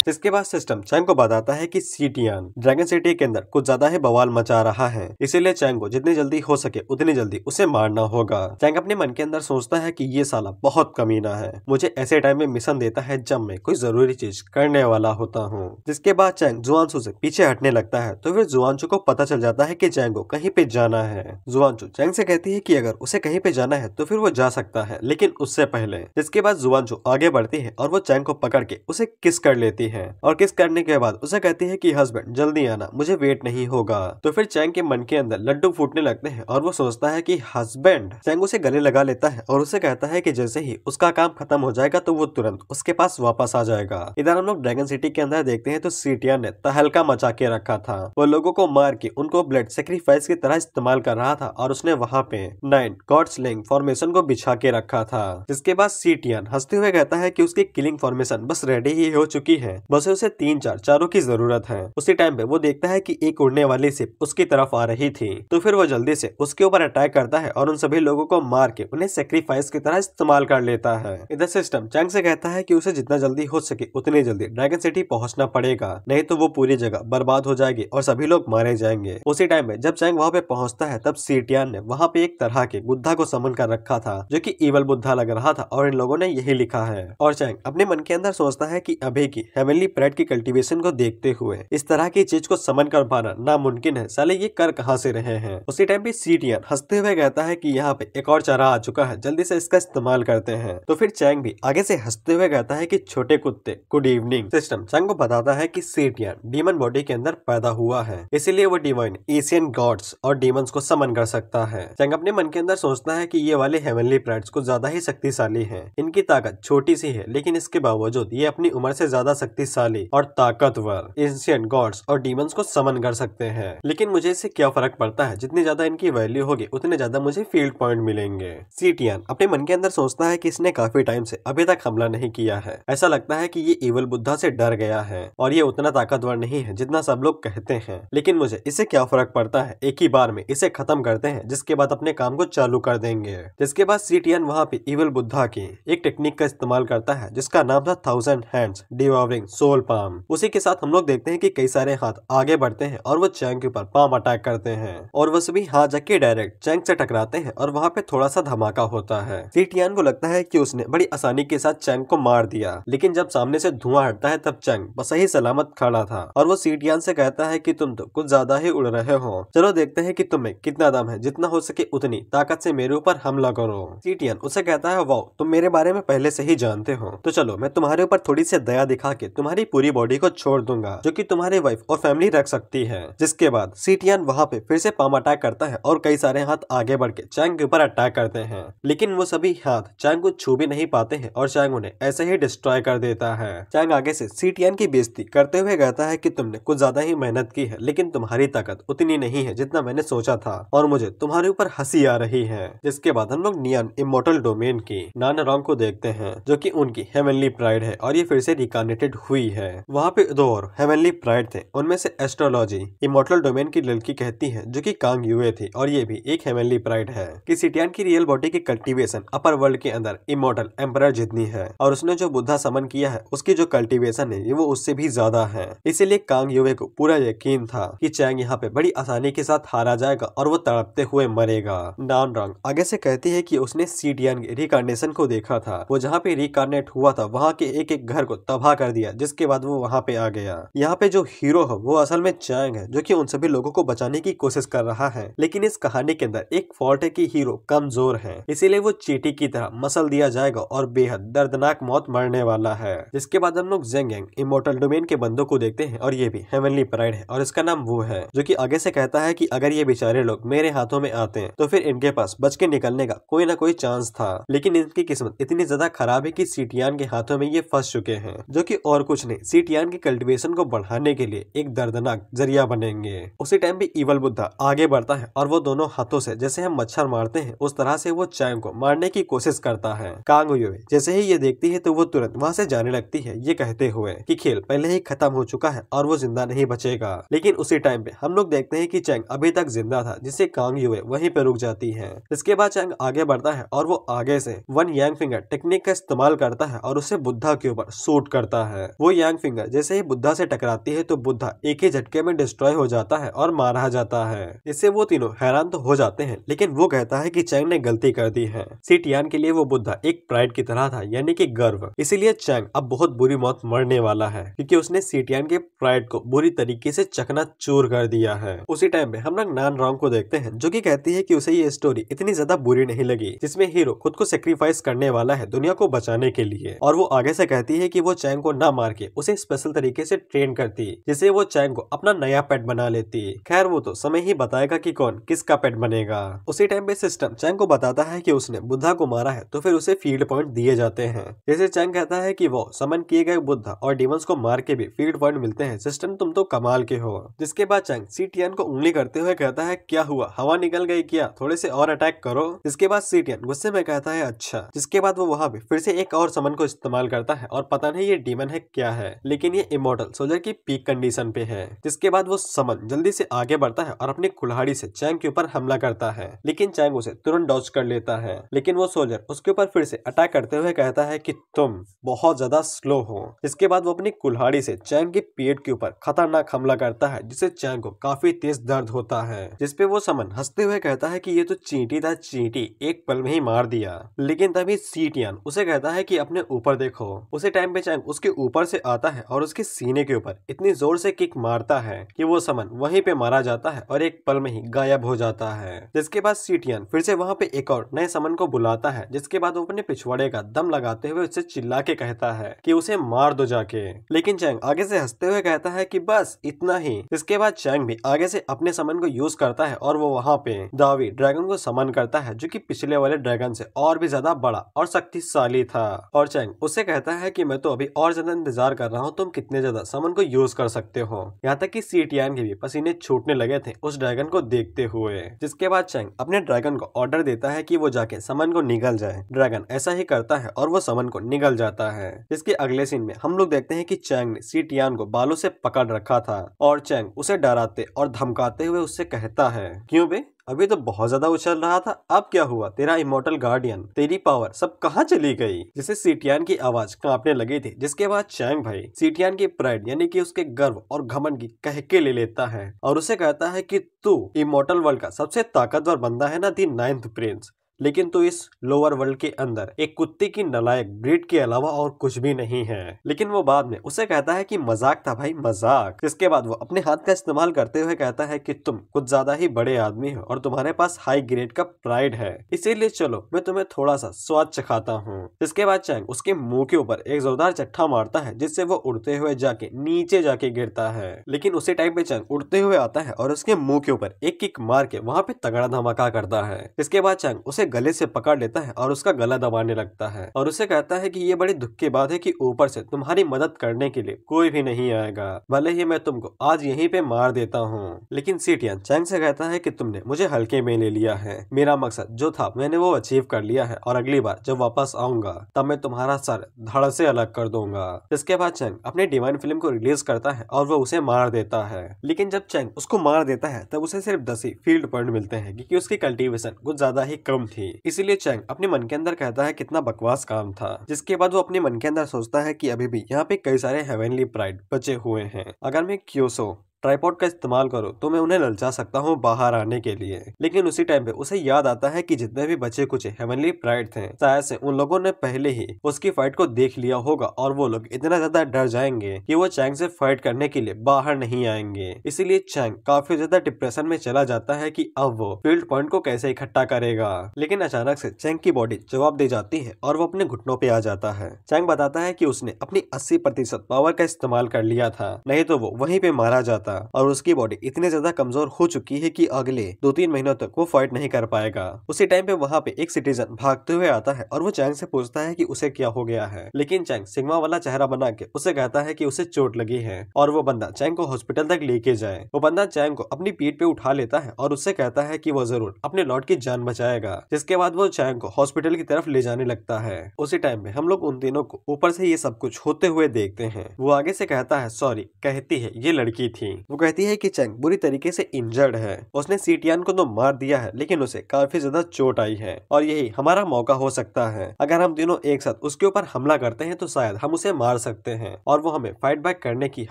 इसके बाद सिस्टम चैंग को बताता है कि सीटियान ड्रैगन सिटी के अंदर कुछ ज्यादा ही बवाल मचा रहा है इसीलिए चैंग को जितनी जल्दी हो सके उतनी जल्दी उसे मारना होगा चैंग अपने मन के अंदर सोचता है की ये साला बहुत कमीना है मुझे ऐसे टाइम में मिशन देता है जब मैं कोई जरूरी चीज करने वाला होता हूँ जिसके बाद चैंग जुआंशु से पीछे हटने लगता है तो फिर जुआंशु को पता चल जाता है की चैंग को कहीं पे जाना है जुआंशु चैंग से कहती है की अगर उसे कहीं पे जाना है तो फिर वो जा सकता है लेकिन उससे पहले जिसके बाद जुआंशु आगे बढ़ती है और वो चैंग को पकड़ के उसे किस कर लेती है है और किस करने के बाद उसे कहती है कि हस्बैंड जल्दी आना मुझे वेट नहीं होगा तो फिर चैंग के मन के अंदर लड्डू फूटने लगते हैं और वो सोचता है कि हस्बैंड चैंग उसे गले लगा लेता है और उसे कहता है कि जैसे ही उसका काम खत्म हो जाएगा तो वो तुरंत उसके पास वापस आ जाएगा इधर हम लोग ड्रैगन सिटी के अंदर देखते हैं तो सीटिया ने तहलका मचा के रखा था वो लोगों को मार के उनको ब्लड सेक्रीफाइस की तरह इस्तेमाल कर रहा था और उसने वहाँ पे नाइन गॉड्स लिंग फॉर्मेशन को बिछा के रखा था जिसके बाद सीटियन हंसते हुए कहता है की उसकी किलिंग फॉर्मेशन बस रेडी ही हो चुकी है बसे उसे तीन चार चारों की जरूरत है उसी टाइम पे वो देखता है की एक उड़ने वाली सिप उसकी तरफ आ रही थी तो फिर वो जल्दी से उसके ऊपर अटैक करता है और उन सभी लोगों को मार के उन्हें सेक्रीफाइस की तरह इस्तेमाल कर लेता है इधर सिस्टम चैंग से कहता है की उसे जितना जल्दी हो सके उतनी जल्दी ड्रैगन सिटी पहुंचना पड़ेगा नहीं तो वो पूरी जगह बर्बाद हो जाएगी और सभी लोग मारे जाएंगे उसी टाइम में जब चैंग वहाँ पे पहुँचता है तब सीटियान ने वहाँ पे एक तरह के बुद्धा को समन कर रखा था जो कि ईवल बुद्धा लग रहा था और इन लोगों ने यही लिखा है और चैंग अपने मन के अंदर सोचता है कि अभी की हमें हेवनली प्रेड की कल्टीवेशन को देखते हुए इस तरह की चीज को समन कर पाना नामुमकिन है साले ये कर कहाँ से रहे हैं उसी टाइम पे सीटियन हंसते हुए कहता है की यहाँ पे एक और चारा आ चुका है जल्दी से इसका इस्तेमाल करते हैं तो फिर चैंग भी आगे से हंसते हुए कहता है की छोटे कुत्ते गुड इवनिंग सिस्टम चैंग को बताता है की सीटियन डीमन बॉडी के अंदर पैदा हुआ है इसीलिए वो डिवाइन एशियन गॉड्स और डीमंस को समन कर सकता है चैंग अपने मन के अंदर सोचता है की ये वाले हेवनली प्रेड्स को ज्यादा ही शक्तिशाली है इनकी ताकत छोटी सी है लेकिन इसके बावजूद ये अपनी उम्र से ज्यादा शक्ति शक्तिशाली और ताकतवर एंशियंट गॉड्स और डीमंस को समन कर सकते हैं लेकिन मुझे इससे क्या फर्क पड़ता है जितनी ज्यादा इनकी वैल्यू होगी उतने ज्यादा मुझे फील्ड पॉइंट मिलेंगे सीटियन अपने मन के अंदर सोचता है की इसने काफी टाइम से अभी तक हमला नहीं किया है ऐसा लगता है की ये इवल बुद्धा से डर गया है और ये उतना ताकतवर नहीं है जितना सब लोग कहते हैं लेकिन मुझे इससे क्या फर्क पड़ता है एक ही बार में इसे खत्म करते हैं जिसके बाद अपने काम को चालू कर देंगे जिसके बाद सीटियन वहाँ पे इवल बुद्धा की एक टेक्निक का इस्तेमाल करता है जिसका नाम था thousand hands devouring soul palm उसी के साथ हम लोग देखते हैं कि कई सारे हाथ आगे बढ़ते हैं और वो चैंग के ऊपर पाम अटैक करते हैं और वो सभी हाथ जाके डायरेक्ट चैंग से टकराते हैं और वहाँ पे थोड़ा सा धमाका होता है सीटियान को लगता है की उसने बड़ी आसानी के साथ चैंग को मार दिया लेकिन जब सामने से धुआं हटता है तब चैंग सही सलामत खड़ा था और वो सीटियान से कहता है की तुम तो कुछ ज्यादा ही उड़ रहे हो चलो देखते हैं की तुम्हें कितना दम है जितना हो सके उतनी ताकत से मेरे ऊपर हमला करो सीटियन उसे कहता है वो तुम मेरे बारे में पहले से ही जानते हो तो चलो मैं तुम्हारे ऊपर थोड़ी सी दया दिखा के तुम्हारी पूरी बॉडी को छोड़ दूंगा जो की तुम्हारी वाइफ और फैमिली रख सकती है जिसके बाद सीटियन वहाँ पे फिर से पाम अटैक करता है और कई सारे हाथ आगे बढ़ के चैंग के ऊपर अटैक करते हैं लेकिन वो सभी हाथ चैंग को छू भी नहीं पाते हैं और चैंग उन्हें ऐसे ही डिस्ट्रॉय कर देता है चैंग आगे से सीटियन की बेजती करते हुए कहता है की तुमने कुछ ज्यादा ही मेहनत की है लेकिन तुम्हारी ताकत उतनी नहीं है जितना मैंने सोचा था और मुझे तुम्हारे ऊपर हंसी आ रही है जिसके बाद हम लोग नियन इमोटल डोमेन की नाना रॉन्ग को देखते हैं जो की उनकी हेमनली प्राइड है और ये फिर से रिकॉनेटेड हुई हुई है वहाँ पे दो और हेवनली प्राइड थे उनमें से एस्ट्रोलॉजी इमोटल डोमेन की लड़की कहती है जो कि कांग युए थी और ये भी एक हेवनली प्राइड है कि सिटियान की रियल बॉडी की कल्टीवेशन अपर वर्ल्ड के अंदर इमोटल एम्पर जितनी है और उसने जो बुद्धा समन किया है उसकी जो कल्टिवेशन है वो उससे भी ज्यादा है इसीलिए कांग युवे को पूरा यकीन था कि चैंग यहाँ पे बड़ी आसानी के साथ हारा जाएगा और वो तड़पते हुए मरेगा नान रंग आगे से कहती है कि उसने सीटियान रिकार्नेशन को देखा था वो जहाँ पे रिकार्नेट हुआ था वहाँ के एक एक घर को तबाह कर दिया जिसके बाद वो वहाँ पे आ गया यहाँ पे जो हीरो है वो असल में चैंग है जो कि उन सभी लोगों को बचाने की कोशिश कर रहा है लेकिन इस कहानी के अंदर एक फॉल्ट है की हीरो कमजोर है इसीलिए वो चीटी की तरह मसल दिया जाएगा और बेहद दर्दनाक मौत मरने वाला है जिसके बाद हम लोग जेंग इमोटल डोमेन के बंदों को देखते हैं और ये भी हेवनली प्राइड है और इसका नाम वो है जो की आगे से कहता है की अगर ये बेचारे लोग मेरे हाथों में आते हैं तो फिर इनके पास बच के निकलने का कोई ना कोई चांस था लेकिन इनकी किस्मत इतनी ज्यादा खराब है की सीटियान के हाथों में ये फंस चुके हैं जो की और और कुछ नहीं सीटियान के कल्टिवेशन को बढ़ाने के लिए एक दर्दनाक जरिया बनेंगे उसी टाइम भी ईवल बुद्धा आगे बढ़ता है और वो दोनों हाथों से जैसे हम मच्छर मारते हैं उस तरह से वो चैंग को मारने की कोशिश करता है कांग युवे जैसे ही ये देखती है तो वो तुरंत वहाँ से जाने लगती है ये कहते हुए की खेल पहले ही खत्म हो चुका है और वो जिंदा नहीं बचेगा लेकिन उसी टाइम पे हम लोग देखते हैं की चैंग अभी तक जिंदा था जिसे कांग युवे वही पे रुक जाती है इसके बाद चैंग आगे बढ़ता है और वो आगे से वन यांग फिंगर टेक्निक का इस्तेमाल करता है और उसे बुद्धा के ऊपर सूट करता है वो यांग फिंगर जैसे ही बुद्धा से टकराती है तो बुद्धा एक ही झटके में डिस्ट्रॉय हो जाता है और मारा जाता है इससे वो तीनों हैरान तो हो जाते हैं लेकिन वो कहता है की चैंग ने गलती कर दी है सिटियान के लिए वो बुद्धा एक प्राइड की तरह था यानी की गर्व इसीलिए चैंग अब बहुत बुरी मौत मरने वाला है क्यूँकी उसने सिटियान के प्राइड को बुरी तरीके से चकना चूर कर दिया है उसी टाइम में हम लोग नान रॉन्ग को देखते हैं जो कि कहती है कि उसे ये स्टोरी इतनी ज्यादा बुरी नहीं लगी जिसमें हीरो खुद को सेक्रीफाइस करने वाला है दुनिया को बचाने के लिए और वो आगे से कहती है कि वो चैंग को ना मार के उसे स्पेशल तरीके से ट्रेन करती जिसे वो चैंग को अपना नया पेट बना लेती खैर वो तो समय ही बताएगा कि कौन किसका पेट बनेगा उसी टाइम पे सिस्टम चैंग को बताता है कि उसने बुद्धा को मारा है तो फिर उसे फील्ड पॉइंट दिए जाते हैं जैसे चैंग कहता है कि वो समन किए गए बुद्ध और डिमंस को मार के भी फील्ड पॉइंट मिलते हैं सिस्टम तुम तो कमाल के हो जिसके बाद चैंग सी को उंगली करते हुए कहता है क्या हुआ हवा निकल गई क्या थोड़े से और अटैक करो इसके बाद सी गुस्से में कहता है अच्छा जिसके बाद वो वहाँ भी फिर से एक और समन को इस्तेमाल करता है और पता नहीं ये डीमन है क्या है लेकिन ये इमोटल सोल्जर की पीक कंडीशन पे है जिसके बाद वो समन जल्दी से आगे बढ़ता है और अपनी कुल्हाड़ी से चैंग के ऊपर हमला करता है लेकिन चैंग उसे तुरंत डॉच कर लेता है लेकिन वो सोल्जर उसके ऊपर फिर से अटैक करते हुए कहता है की तुम बहुत ज्यादा स्लो हो इसके बाद वो अपनी कुल्हाड़ी से चैंग के पेट के ऊपर खतरनाक हमला करता है जिससे चैंग को काफी तेज दर्द होता है जिसपे वो समन हंसते हुए कहता है की ये तो चींटी था चींटी एक पल में ही मार दिया लेकिन तभी सीटियन उसे कहता है की अपने ऊपर देखो उसी टाइम पे चैंग उसके ऊपर ऊपर से आता है और उसके सीने के ऊपर इतनी जोर से किक मारता है कि वो समन वहीं पे मारा जाता है और एक पल में ही गायब हो जाता है जिसके बाद सीटियन फिर से वहाँ पे एक और नए समन को बुलाता है जिसके बाद वो अपने पिछवाड़े का दम लगाते हुए उससे चिल्ला के कहता है की उसे मार दो जाके लेकिन चैंग आगे से हंसते हुए कहता है की बस इतना ही इसके बाद चैंग भी आगे से अपने समन को यूज करता है और वो वहाँ पे दावी ड्रैगन को समन करता है जो की पिछले वाले ड्रैगन से और भी ज्यादा बड़ा और शक्तिशाली था और चैंग उसे कहता है की मैं तो अभी और ज्यादा इंतजार कर रहा हूँ तुम कितने ज्यादा समन को यूज कर सकते हो यहाँ तक की सी के भी पसीने छूटने लगे थे उस ड्रैगन को देखते हुए जिसके बाद चैंग अपने ड्रैगन को ऑर्डर देता है की वो जाके समन को निगल जाए ड्रैगन ऐसा ही करता है और वो समन को निगल जाता है इसके अगले सीन में हम लोग देखते हैं की चैंग ने सी को बालों से पकड़ रखा था और चैंग उसे डराते और धमकाते हुए उससे कहता है क्यों बे अभी तो बहुत ज्यादा उछल रहा था अब क्या हुआ तेरा इमोटल गार्डियन तेरी पावर सब कहाँ चली गई जिसे सीटियान की आवाज कांपने लगी थी जिसके बाद चैंग भाई सीटियान की प्राइड यानी कि उसके गर्व और घमन की कहके ले लेता है और उसे कहता है कि तू इमोटल वर्ल्ड का सबसे ताकतवर बंदा है ना दी नाइन्थ प्रिंस लेकिन तो इस लोअर वर्ल्ड के अंदर एक कुत्ते की नलायक ब्रीड के अलावा और कुछ भी नहीं है लेकिन वो बाद में उसे कहता है कि मजाक था भाई मजाक इसके बाद वो अपने हाथ का इस्तेमाल करते हुए कहता है कि तुम कुछ ज्यादा ही बड़े आदमी हो और तुम्हारे पास हाई ग्रेड का प्राइड है इसीलिए चलो मैं तुम्हें थोड़ा सा स्वाद चखाता हूँ इसके बाद चैंग उसके मुंह के ऊपर एक जोरदार चट्टा मारता है जिससे वो उड़ते हुए जाके नीचे जाके गिरता है लेकिन उसी टाइम पे चैंग उड़ते हुए आता है और उसके मुंह के ऊपर एक किक मार के वहाँ पे तगड़ा धमाका करता है इसके बाद चैंग उसे गले से पकड़ लेता है और उसका गला दबाने लगता है और उसे कहता है कि ये बड़ी दुख की बात है कि ऊपर से तुम्हारी मदद करने के लिए कोई भी नहीं आएगा भले ही मैं तुमको आज यहीं पे मार देता हूँ लेकिन सीटियन चैंग से कहता है कि तुमने मुझे हल्के में ले लिया है मेरा मकसद जो था मैंने वो अचीव कर लिया है और अगली बार जब वापस आऊंगा तब मैं तुम्हारा सर धड़ से अलग कर दूंगा इसके बाद चैंग अपने डिवाइन फिल्म को रिलीज करता है और वो उसे मार देता है लेकिन जब चैंग उसको मार देता है तब उसे सिर्फ दस ही फील्ड पॉइंट मिलते हैं क्योंकि उसकी कल्टीवेशन कुछ ज्यादा ही कम थी थी इसीलिए चैंग अपने मन के अंदर कहता है कितना बकवास काम था जिसके बाद वो अपने मन के अंदर सोचता है की अभी भी यहाँ पे कई सारे हेवनली प्राइड बचे हुए हैं अगर मैं क्यूसो ट्राईपोर्ट का इस्तेमाल करो तो मैं उन्हें ललचा सकता हूँ बाहर आने के लिए लेकिन उसी टाइम पे उसे याद आता है कि जितने भी बचे कुछ हेवनली प्राइड थे शायद से उन लोगों ने पहले ही उसकी फाइट को देख लिया होगा और वो लोग इतना ज्यादा डर जाएंगे कि वो चैंग से फाइट करने के लिए बाहर नहीं आएंगे इसीलिए चैंग काफी ज्यादा डिप्रेशन में चला जाता है की अब वो फील्ड पॉइंट को कैसे इकट्ठा करेगा लेकिन अचानक से चैंग की बॉडी जवाब दे जाती है और वो अपने घुटनों पे आ जाता है चैंग बताता है की उसने अपनी अस्सी पावर का इस्तेमाल कर लिया था नहीं तो वो वही पे मारा जाता था और उसकी बॉडी इतने ज्यादा कमजोर हो चुकी है कि अगले दो तीन महीनों तक वो फाइट नहीं कर पाएगा उसी टाइम पे वहाँ पे एक सिटीजन भागते हुए आता है और वो चैंग से पूछता है की उसे क्या हो गया है लेकिन चैंग सिग्मा वाला चेहरा बना के उसे कहता है की उसे चोट लगी है और वो बंदा चैंग को हॉस्पिटल तक लेके जाए वो बंदा चैंग को अपनी पीठ पे उठा लेता है और उससे कहता है की वो जरूर अपने लॉर्ड की जान बचाएगा जिसके बाद वो चैंग को हॉस्पिटल की तरफ ले जाने लगता है उसी टाइम में हम लोग उन तीनों को ऊपर से ये सब कुछ होते हुए देखते हैं वो आगे से कहता है सॉरी कहती है ये लड़की थी वो कहती है कि चैंग बुरी तरीके से इंजर्ड है उसने सीटियान को तो मार दिया है लेकिन उसे काफी ज्यादा चोट आई है और यही हमारा मौका हो सकता है अगर हम दोनों एक साथ उसके ऊपर हमला करते हैं तो शायद हम उसे मार सकते हैं और वो हमें फाइट बैक करने की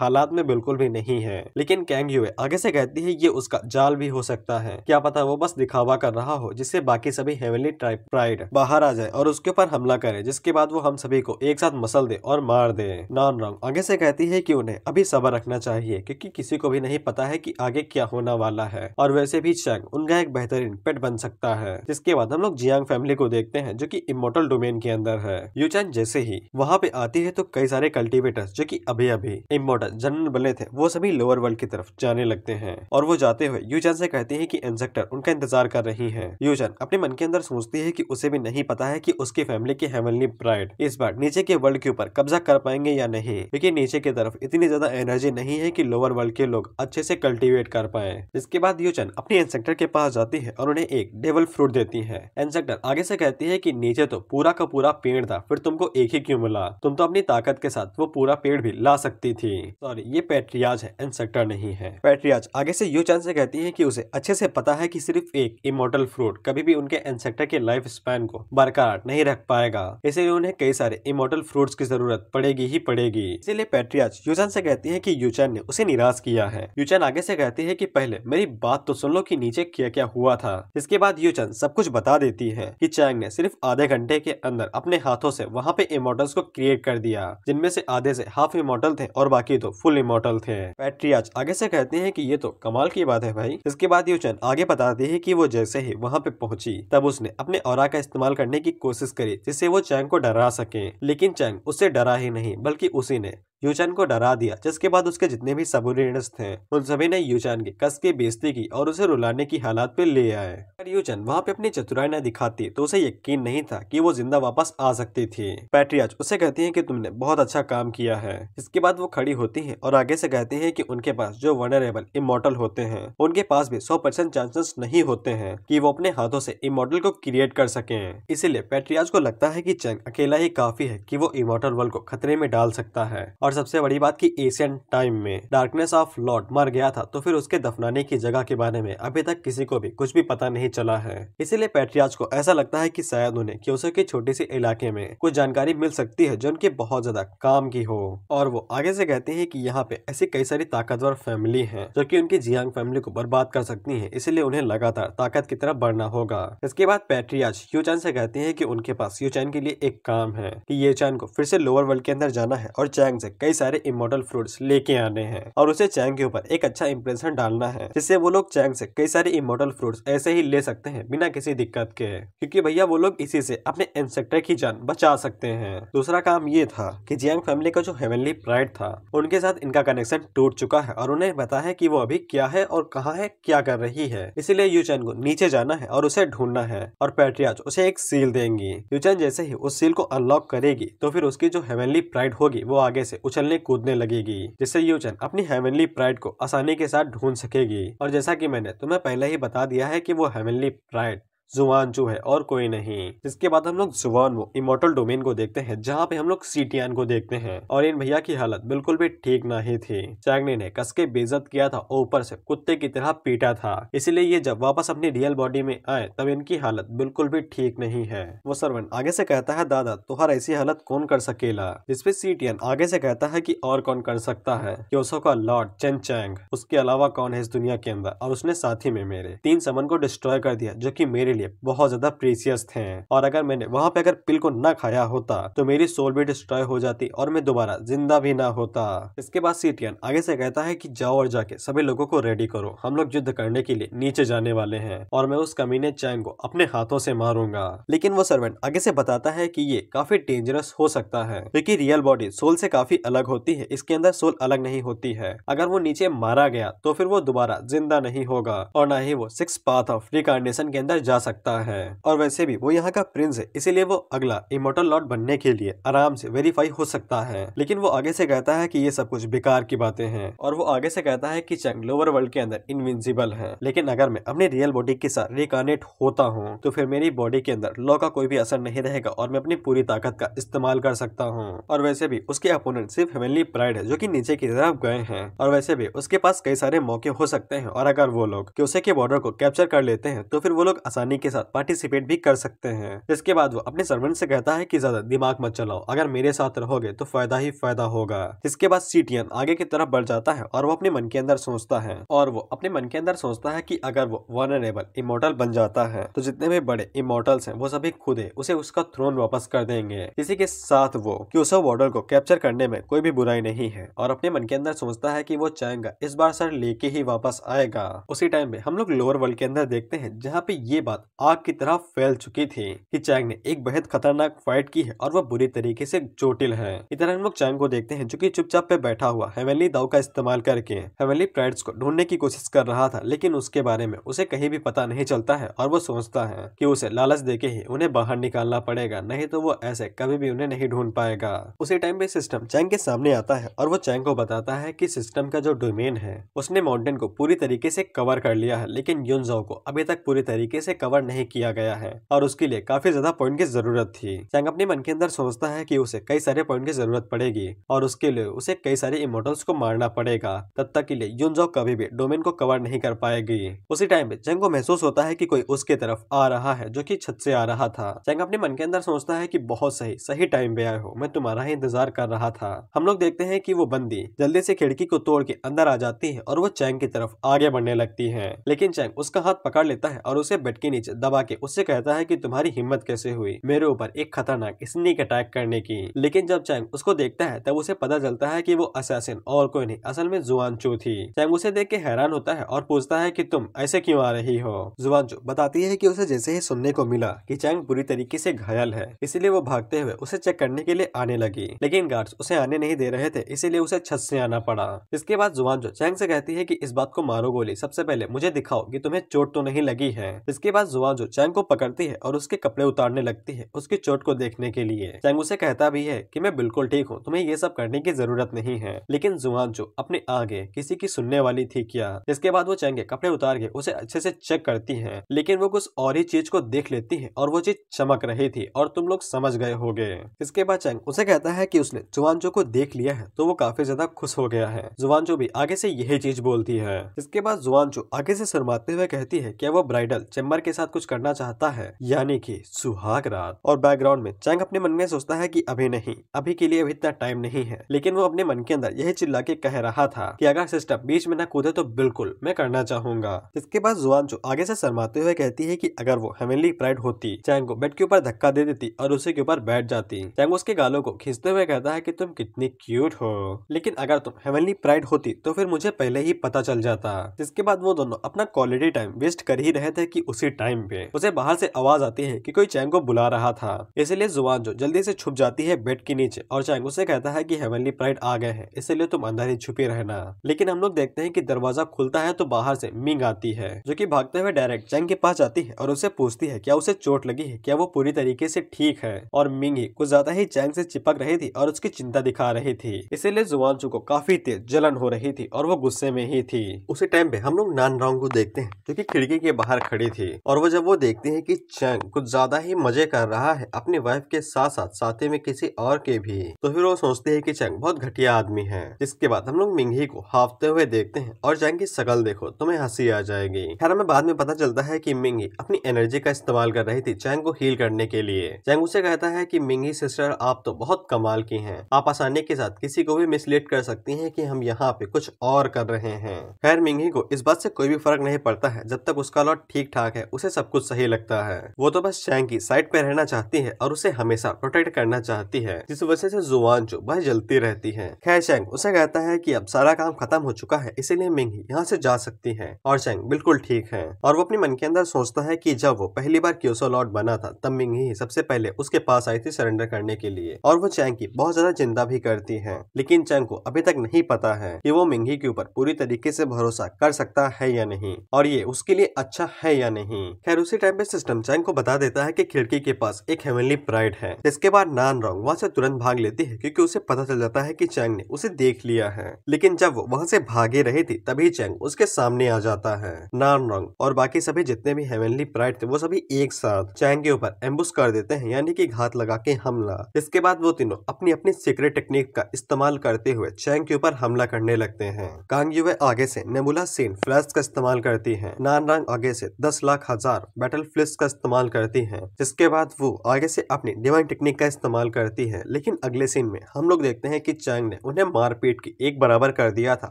हालात में बिल्कुल भी नहीं है लेकिन कैंग यू आगे से कहती है ये उसका जाल भी हो सकता है क्या पता वो बस दिखावा कर रहा हो जिससे बाकी सभी हेवनली ट्राइब प्राइड बाहर आ जाए और उसके ऊपर हमला करे जिसके बाद वो हम सभी को एक साथ मसल दे और मार दे नॉन रॉन्ग आगे से कहती है की उन्हें अभी सबर रखना चाहिए क्योंकि किसी को भी नहीं पता है कि आगे क्या होना वाला है और वैसे भी चैंग उनका एक बेहतरीन पेट बन सकता है जिसके बाद हम लोग जियांग फैमिली को देखते हैं जो कि इमोटल डोमेन के अंदर है यूचैन जैसे ही वहाँ पे आती है तो कई सारे कल्टीवेटर्स जो कि अभी अभी इमोटल जनरल बने थे वो सभी लोअर वर्ल्ड की तरफ जाने लगते हैं और वो जाते हुए यूचैन से कहते हैं की इंसेक्टर उनका इंतजार कर रही है यूचैन अपने मन के अंदर सोचती है की उसे भी नहीं पता है की उसकी फैमिली की हेमलनी प्राइड इस बार नीचे के वर्ल्ड के ऊपर कब्जा कर पाएंगे या नहीं क्योंकि नीचे की तरफ इतनी ज्यादा एनर्जी नहीं है की लोअर वर्ल्ड के लोग अच्छे से कल्टीवेट कर पाए इसके बाद यूचन अपने इंसेक्टर के पास जाती है और उन्हें एक डेवल फ्रूट देती है इंसेक्टर आगे से कहती है कि नीचे तो पूरा का पूरा पेड़ था फिर तुमको एक ही क्यों मिला तुम तो अपनी ताकत के साथ वो पूरा पेड़ भी ला सकती थी सॉरी ये पेट्रियाज है इंसेक्टर नहीं है पेट्रियाज आगे से यूचन से कहती है की उसे अच्छे से पता है की सिर्फ एक इमोटल फ्रूट कभी भी उनके इंसेक्टर के लाइफ स्पैन को बरकरार नहीं रख पाएगा इसलिए उन्हें कई सारे इमोटल फ्रूट की जरूरत पड़ेगी ही पड़ेगी इसीलिए पेट्रियाज यूचन से कहती है की यूचन ने उसे निराश किया किया है यूचन आगे से कहती है कि पहले मेरी बात तो सुन लो कि नीचे क्या क्या हुआ था इसके बाद यूचन सब कुछ बता देती है कि चैंग ने सिर्फ आधे घंटे के अंदर अपने हाथों से वहाँ पे इमोटल्स को क्रिएट कर दिया जिनमें से आधे से हाफ इमोटल थे और बाकी तो फुल इमोटल थे पैट्रियाज आगे से कहते हैं की ये तो कमाल की बात है भाई इसके बाद यूचन आगे बताती है की वो जैसे ही वहाँ पे पहुंची तब उसने अपने और का इस्तेमाल करने की कोशिश करी जिससे वो चैंग को डरा सके लेकिन चैंग उससे डरा ही नहीं बल्कि उसी ने यूचन को डरा दिया जिसके बाद उसके जितने भी सबोर्डिनेट साइंटिस्ट थे उन सभी ने यूचान के कस के बेजती की और उसे रुलाने की हालात पे ले आए अगर यूचन वहाँ पे अपनी चतुराई न दिखाती तो उसे यकीन नहीं था की वो जिंदा वापस आ सकती थी पैट्रियाज उसे कहती है की तुमने बहुत अच्छा काम किया है इसके बाद वो खड़ी होती है और आगे से कहते हैं की उनके पास जो वनरेबल इमोटल होते हैं उनके पास भी सौ परसेंट चांसेस नहीं होते हैं कि वो अपने हाथों से इमोटल को क्रिएट कर सके इसीलिए पेट्रियाज को लगता है कि चंग अकेला ही काफी है कि वो इमोटल वर्ल्ड को खतरे में डाल सकता है और सबसे बड़ी बात की एशियन टाइम में डार्कनेस ऑफ ऑफ लॉर्ड मर गया था तो फिर उसके दफनाने की जगह के बारे में अभी तक किसी को भी कुछ भी पता नहीं चला है इसीलिए पैट्रियाज को ऐसा लगता है कि शायद उन्हें क्योसो के छोटे से इलाके में कुछ जानकारी मिल सकती है जो उनके बहुत ज्यादा काम की हो और वो आगे से कहते हैं कि यहाँ पे ऐसी कई सारी ताकतवर फैमिली है जो की उनकी जियांग फैमिली को बर्बाद कर सकती है इसलिए उन्हें लगातार ताकत की तरफ बढ़ना होगा इसके बाद पैट्रियाज यूचैन से कहते हैं की उनके पास यूचैन के लिए एक काम है की ये चैन को फिर से लोअर वर्ल्ड के अंदर जाना है और चैंग से कई सारे इमोटल फ्रूट लेके आने हैं और उसे चैंग के ऊपर एक अच्छा इम्प्रेशन डालना है जिससे वो लोग चैंग से कई सारे इमोटल फ्रूट्स ऐसे ही ले सकते हैं बिना किसी दिक्कत के क्योंकि भैया वो लोग इसी से अपने इंसेक्टर की जान बचा सकते हैं दूसरा काम ये था कि जियांग फैमिली का जो हेवनली प्राइड था उनके साथ इनका कनेक्शन टूट चुका है और उन्हें पता है की वो अभी क्या है और कहाँ है क्या कर रही है इसीलिए यूचैन को नीचे जाना है और उसे ढूंढना है और पैट्रियाज उसे एक सील देंगी यूचैन जैसे ही उस सील को अनलॉक करेगी तो फिर उसकी जो हेवनली प्राइड होगी वो आगे से उछलने कूदने लगेगी जिससे यूचैन अपनी हेवनली प्राइड को आसानी के साथ ढूंढ सकेगी और जैसा कि मैंने तुम्हें पहले ही बता दिया है कि वो हेमिली प्राइड जुबान जो है और कोई नहीं इसके बाद हम लोग जुबान वो इमोटल डोमेन को देखते हैं जहाँ पे हम लोग सी को देखते हैं और इन भैया की हालत बिल्कुल भी ठीक नहीं थी चैगनी ने कसके बेजत किया था ऊपर से कुत्ते की तरह पीटा था इसीलिए ये जब वापस अपनी रियल बॉडी में आए तब इनकी हालत बिल्कुल भी ठीक नहीं है वो सरवन आगे से कहता है दादा तुम्हारा ऐसी हालत कौन कर सकेला जिसपे सीटियन आगे से कहता है की और कौन कर सकता है योसो का लॉर्ड चैन चैंग उसके अलावा कौन है इस दुनिया के अंदर और उसने साथ ही में मेरे तीन समन को डिस्ट्रॉय कर दिया जो की मेरे लिए बहुत ज्यादा प्रेसियस थे और अगर मैंने वहां पे अगर पिल को ना खाया होता तो मेरी सोल भी डिस्ट्रॉय हो जाती और मैं दोबारा जिंदा भी ना होता इसके बाद सीटियन आगे से कहता है की जाओ और जाके सभी लोगों को रेडी करो हम लोग युद्ध करने के लिए नीचे जाने वाले हैं और मैं उस कमीने चैंग को अपने हाथों से मारूंगा लेकिन वो सर्वेंट आगे से बताता है की ये काफी डेंजरस हो सकता है क्योंकि रियल बॉडी सोल से काफी अलग होती है इसके अंदर सोल अलग नहीं होती है अगर वो नीचे मारा गया तो फिर वो दोबारा जिंदा नहीं होगा और ना ही वो सिक्स पाथ ऑफ रिकार्नेशन के अंदर जा सकता सकता है और वैसे भी वो यहाँ का प्रिंस है इसीलिए वो अगला इमोटल लॉर्ड बनने के लिए आराम से वेरीफाई हो सकता है लेकिन वो आगे से कहता है कि ये सब कुछ बेकार की बातें हैं और वो आगे से कहता है कि चंग लोअर वर्ल्ड के अंदर इनविंजिबल है लेकिन अगर मैं अपने रियल बॉडी के साथ रिकानेट होता हूँ तो फिर मेरी बॉडी के अंदर लॉ का कोई भी असर नहीं रहेगा और मैं अपनी पूरी ताकत का इस्तेमाल कर सकता हूँ और वैसे भी उसके अपोनेंट सिर्फ हेमनली प्राइड है जो की नीचे की तरफ गए हैं और वैसे भी उसके पास कई सारे मौके हो सकते हैं और अगर वो लोग क्यूसे के बॉर्डर को कैप्चर कर लेते हैं तो फिर वो लोग आसानी के साथ पार्टिसिपेट भी कर सकते हैं इसके बाद वो अपने सर्वेंट से कहता है कि ज्यादा दिमाग मत चलाओ अगर मेरे साथ रहोगे तो फायदा ही फायदा होगा इसके बाद सीटियन आगे की तरफ बढ़ जाता है और वो अपने मन के अंदर सोचता है और वो अपने मन के अंदर सोचता है की अगर वो वनरेबल इमोटल बन जाता है तो जितने भी बड़े इमोटल्स है वो सभी खुद उसे उसका थ्रोन वापस कर देंगे इसी के साथ वो क्यूसो बॉर्डर को कैप्चर करने में कोई भी बुराई नहीं है और अपने मन के अंदर सोचता है की वो चाहेगा इस बार सर लेके ही वापस आएगा उसी टाइम पे हम लोग लोअर वर्ल्ड के अंदर देखते हैं जहाँ पे ये बात आग की तरह फैल चुकी थी कि चैंग ने एक बेहद खतरनाक फाइट की है और वह बुरी तरीके से चोटिल है इधर हम लोग चैंग को देखते हैं जो कि चुपचाप पे बैठा हुआ हेवेली दाव का इस्तेमाल करके हेवेली प्राइड्स को ढूंढने की कोशिश कर रहा था लेकिन उसके बारे में उसे कहीं भी पता नहीं चलता है और वो सोचता है की उसे लालच दे ही उन्हें बाहर निकालना पड़ेगा नहीं तो वो ऐसे कभी भी उन्हें नहीं ढूंढ पाएगा उसी टाइम पे सिस्टम चैंग के सामने आता है और वो चैंग को बताता है की सिस्टम का जो डोमेन है उसने माउंटेन को पूरी तरीके से कवर कर लिया है लेकिन युनजाओ को अभी तक पूरी तरीके से कवर कवर नहीं किया गया है और उसके लिए काफी ज्यादा पॉइंट की जरूरत थी सैंग अपने मन के अंदर सोचता है कि उसे कई सारे पॉइंट की जरूरत पड़ेगी और उसके लिए उसे कई सारे इमोटल्स को मारना पड़ेगा तब तक के लिए यूनजो कभी भी डोमेन को कवर नहीं कर पाएगी उसी टाइम पे चैंग को महसूस होता है की कोई उसके तरफ आ रहा है जो की छत से आ रहा था चैंग अपने मन के अंदर सोचता है की बहुत सही सही टाइम पे आए हो मैं तुम्हारा ही इंतजार कर रहा था हम लोग देखते हैं की वो बंदी जल्दी से खिड़की को तोड़ के अंदर आ जाती है और वो चैंग की तरफ आगे बढ़ने लगती है लेकिन चैंग उसका हाथ पकड़ लेता है और उसे बेड के नीचे दबा के उससे कहता है कि तुम्हारी हिम्मत कैसे हुई मेरे ऊपर एक खतरनाक स्नीक अटैक करने की लेकिन जब चैंग उसको देखता है तब उसे पता चलता है की वो असैसिन और कोई नहीं असल में जुआनचू थी चैंग उसे देख के हैरान होता है और पूछता है की तुम ऐसे क्यों आ रही हो जुआनचू बताती है की उसे जैसे ही सुनने को मिला की चैंग पूरी तरीके से घायल है इसलिए वो भागते हुए उसे चेक करने के लिए आने लगी लेकिन गार्ड्स उसे आने नहीं दे रहे थे इसीलिए उसे छत से आना पड़ा इसके बाद जुआनजो चैंग से कहती है कि इस बात को मारो गोली सबसे पहले मुझे दिखाओ कि तुम्हें चोट तो नहीं लगी है इसके बाद जुआ जो चैंग को पकड़ती है और उसके कपड़े उतारने लगती है उसकी चोट को देखने के लिए चैंग उसे कहता भी है कि मैं बिल्कुल ठीक हूँ तुम्हें ये सब करने की जरूरत नहीं है लेकिन जुआ जो अपने आगे किसी की सुनने वाली थी क्या इसके बाद वो चैंग कपड़े उतार के उसे अच्छे से चेक करती है लेकिन वो कुछ और ही चीज को देख लेती है और वो चीज चमक रही थी और तुम लोग समझ गए हो इसके बाद चैंग उसे कहता है की उसने जुआन को देख लिया है तो वो काफी ज्यादा खुश हो गया है जुआन भी आगे से यही चीज बोलती है इसके बाद जुआन आगे से शर्माते हुए कहती है की वो ब्राइडल चैम्बर के साथ कुछ करना चाहता है यानी कि सुहाग रात और बैकग्राउंड में चैंग अपने मन में सोचता है कि अभी नहीं अभी के लिए अभी इतना टाइम नहीं है लेकिन वो अपने मन के अंदर यही चिल्ला के कह रहा था कि अगर सिस्टम बीच में न कूदे तो बिल्कुल मैं करना चाहूंगा इसके बाद जुआन जो आगे से शरमाते हुए कहती है की अगर वो हेमनली प्राइड होती चैंग को बेड के ऊपर धक्का दे देती और उसी के ऊपर बैठ जाती चैंग उसके गालों को खींचते हुए कहता है की कि तुम कितनी क्यूट हो लेकिन अगर तुम हेमनली प्राइड होती तो फिर मुझे पहले ही पता चल जाता जिसके बाद वो दोनों अपना क्वालिटी टाइम वेस्ट कर ही रहे थे की उसी टाइम टाइम पे उसे बाहर से आवाज आती है कि कोई चैंग को बुला रहा था इसलिए जुआन जो जल्दी से छुप जाती है बेड के नीचे और चैंग उसे कहता है कि हेवनली प्राइड आ गए हैं इसलिए तुम अंदर ही छुपे रहना लेकिन हम लोग देखते हैं कि दरवाजा खुलता है तो बाहर से मिंग आती है जो कि भागते हुए डायरेक्ट चैंग के पास जाती है और उसे पूछती है क्या उसे चोट लगी है क्या वो पूरी तरीके से ठीक है और मिंग ही कुछ ज्यादा ही चैंग से चिपक रही थी और उसकी चिंता दिखा रही थी इसीलिए जुआनचू को काफी तेज जलन हो रही थी और वो गुस्से में ही थी उसी टाइम पे हम लोग नान रॉन्ग को देखते हैं जो की खिड़की के बाहर खड़ी थी और वो जब वो देखते हैं कि चंग कुछ ज्यादा ही मजे कर रहा है अपनी वाइफ के साथ साथ साथी में किसी और के भी तो फिर वो सोचते हैं कि चंग बहुत घटिया आदमी है इसके बाद हम लोग मिंगी को हाफते हुए देखते हैं और चंग की शकल देखो तुम्हें हंसी आ जाएगी खैर हमें बाद में पता चलता है की मिंगी अपनी एनर्जी का इस्तेमाल कर रही थी चैंग को हील करने के लिए चैंग उसे कहता है की मिंगी सिस्टर आप तो बहुत कमाल की है आप आसानी के साथ किसी को भी मिसलीड कर सकती है की हम यहाँ पे कुछ और कर रहे हैं खैर मिंगी को इस बात से कोई भी फर्क नहीं पड़ता है जब तक उसका लॉट ठीक ठाक है उसे सब कुछ सही लगता है वो तो बस शैंग की साइड पे रहना चाहती है और उसे हमेशा प्रोटेक्ट करना चाहती है जिस वजह से जुआन जो वह जलती रहती है खैर शैंग उसे कहता है की अब सारा काम खत्म हो चुका है इसीलिए मिंग ही यहाँ से जा सकती है और शैंग बिल्कुल ठीक है और वो अपने मन के अंदर सोचता है की जब वो पहली बार क्यूसो लॉर्ड बना था तब मिंग ही सबसे पहले उसके पास आई थी सरेंडर करने के लिए और वो चैंग की बहुत ज्यादा चिंता भी करती है लेकिन चैंग को अभी तक नहीं पता है कि वो मिंगी के ऊपर पूरी तरीके से भरोसा कर सकता है या नहीं और ये उसके लिए अच्छा है या नहीं खैर उसी टाइम पे सिस्टम चैंग को बता देता है कि खिड़की के पास एक हेवनली प्राइड है जिसके बाद नान रॉन्ग वहाँ से तुरंत भाग लेती है क्योंकि उसे पता चल जाता है कि चैंग ने उसे देख लिया है लेकिन जब वो वहाँ से भागे रही थी तभी चैंग उसके सामने आ जाता है नान रॉन्ग और बाकी सभी जितने भी हेवनली प्राइड थे वो सभी एक साथ चैंग के ऊपर एम्बुस कर देते हैं यानी की घात लगा के हमला इसके बाद वो तीनों अपनी अपनी सीक्रेट टेक्निक का इस्तेमाल करते हुए चैंग के ऊपर हमला करने लगते हैं कांग युवे आगे से नेबुला सेन फ्लैश का इस्तेमाल करती है नान रंग आगे से दस लाख हजार बैटल फ्लिस का इस्तेमाल करती हैं जिसके बाद वो आगे से अपनी डिवाइन टेक्निक का इस्तेमाल करती है लेकिन अगले सीन में हम लोग देखते हैं कि चैंग ने उन्हें मारपीट की एक बराबर कर दिया था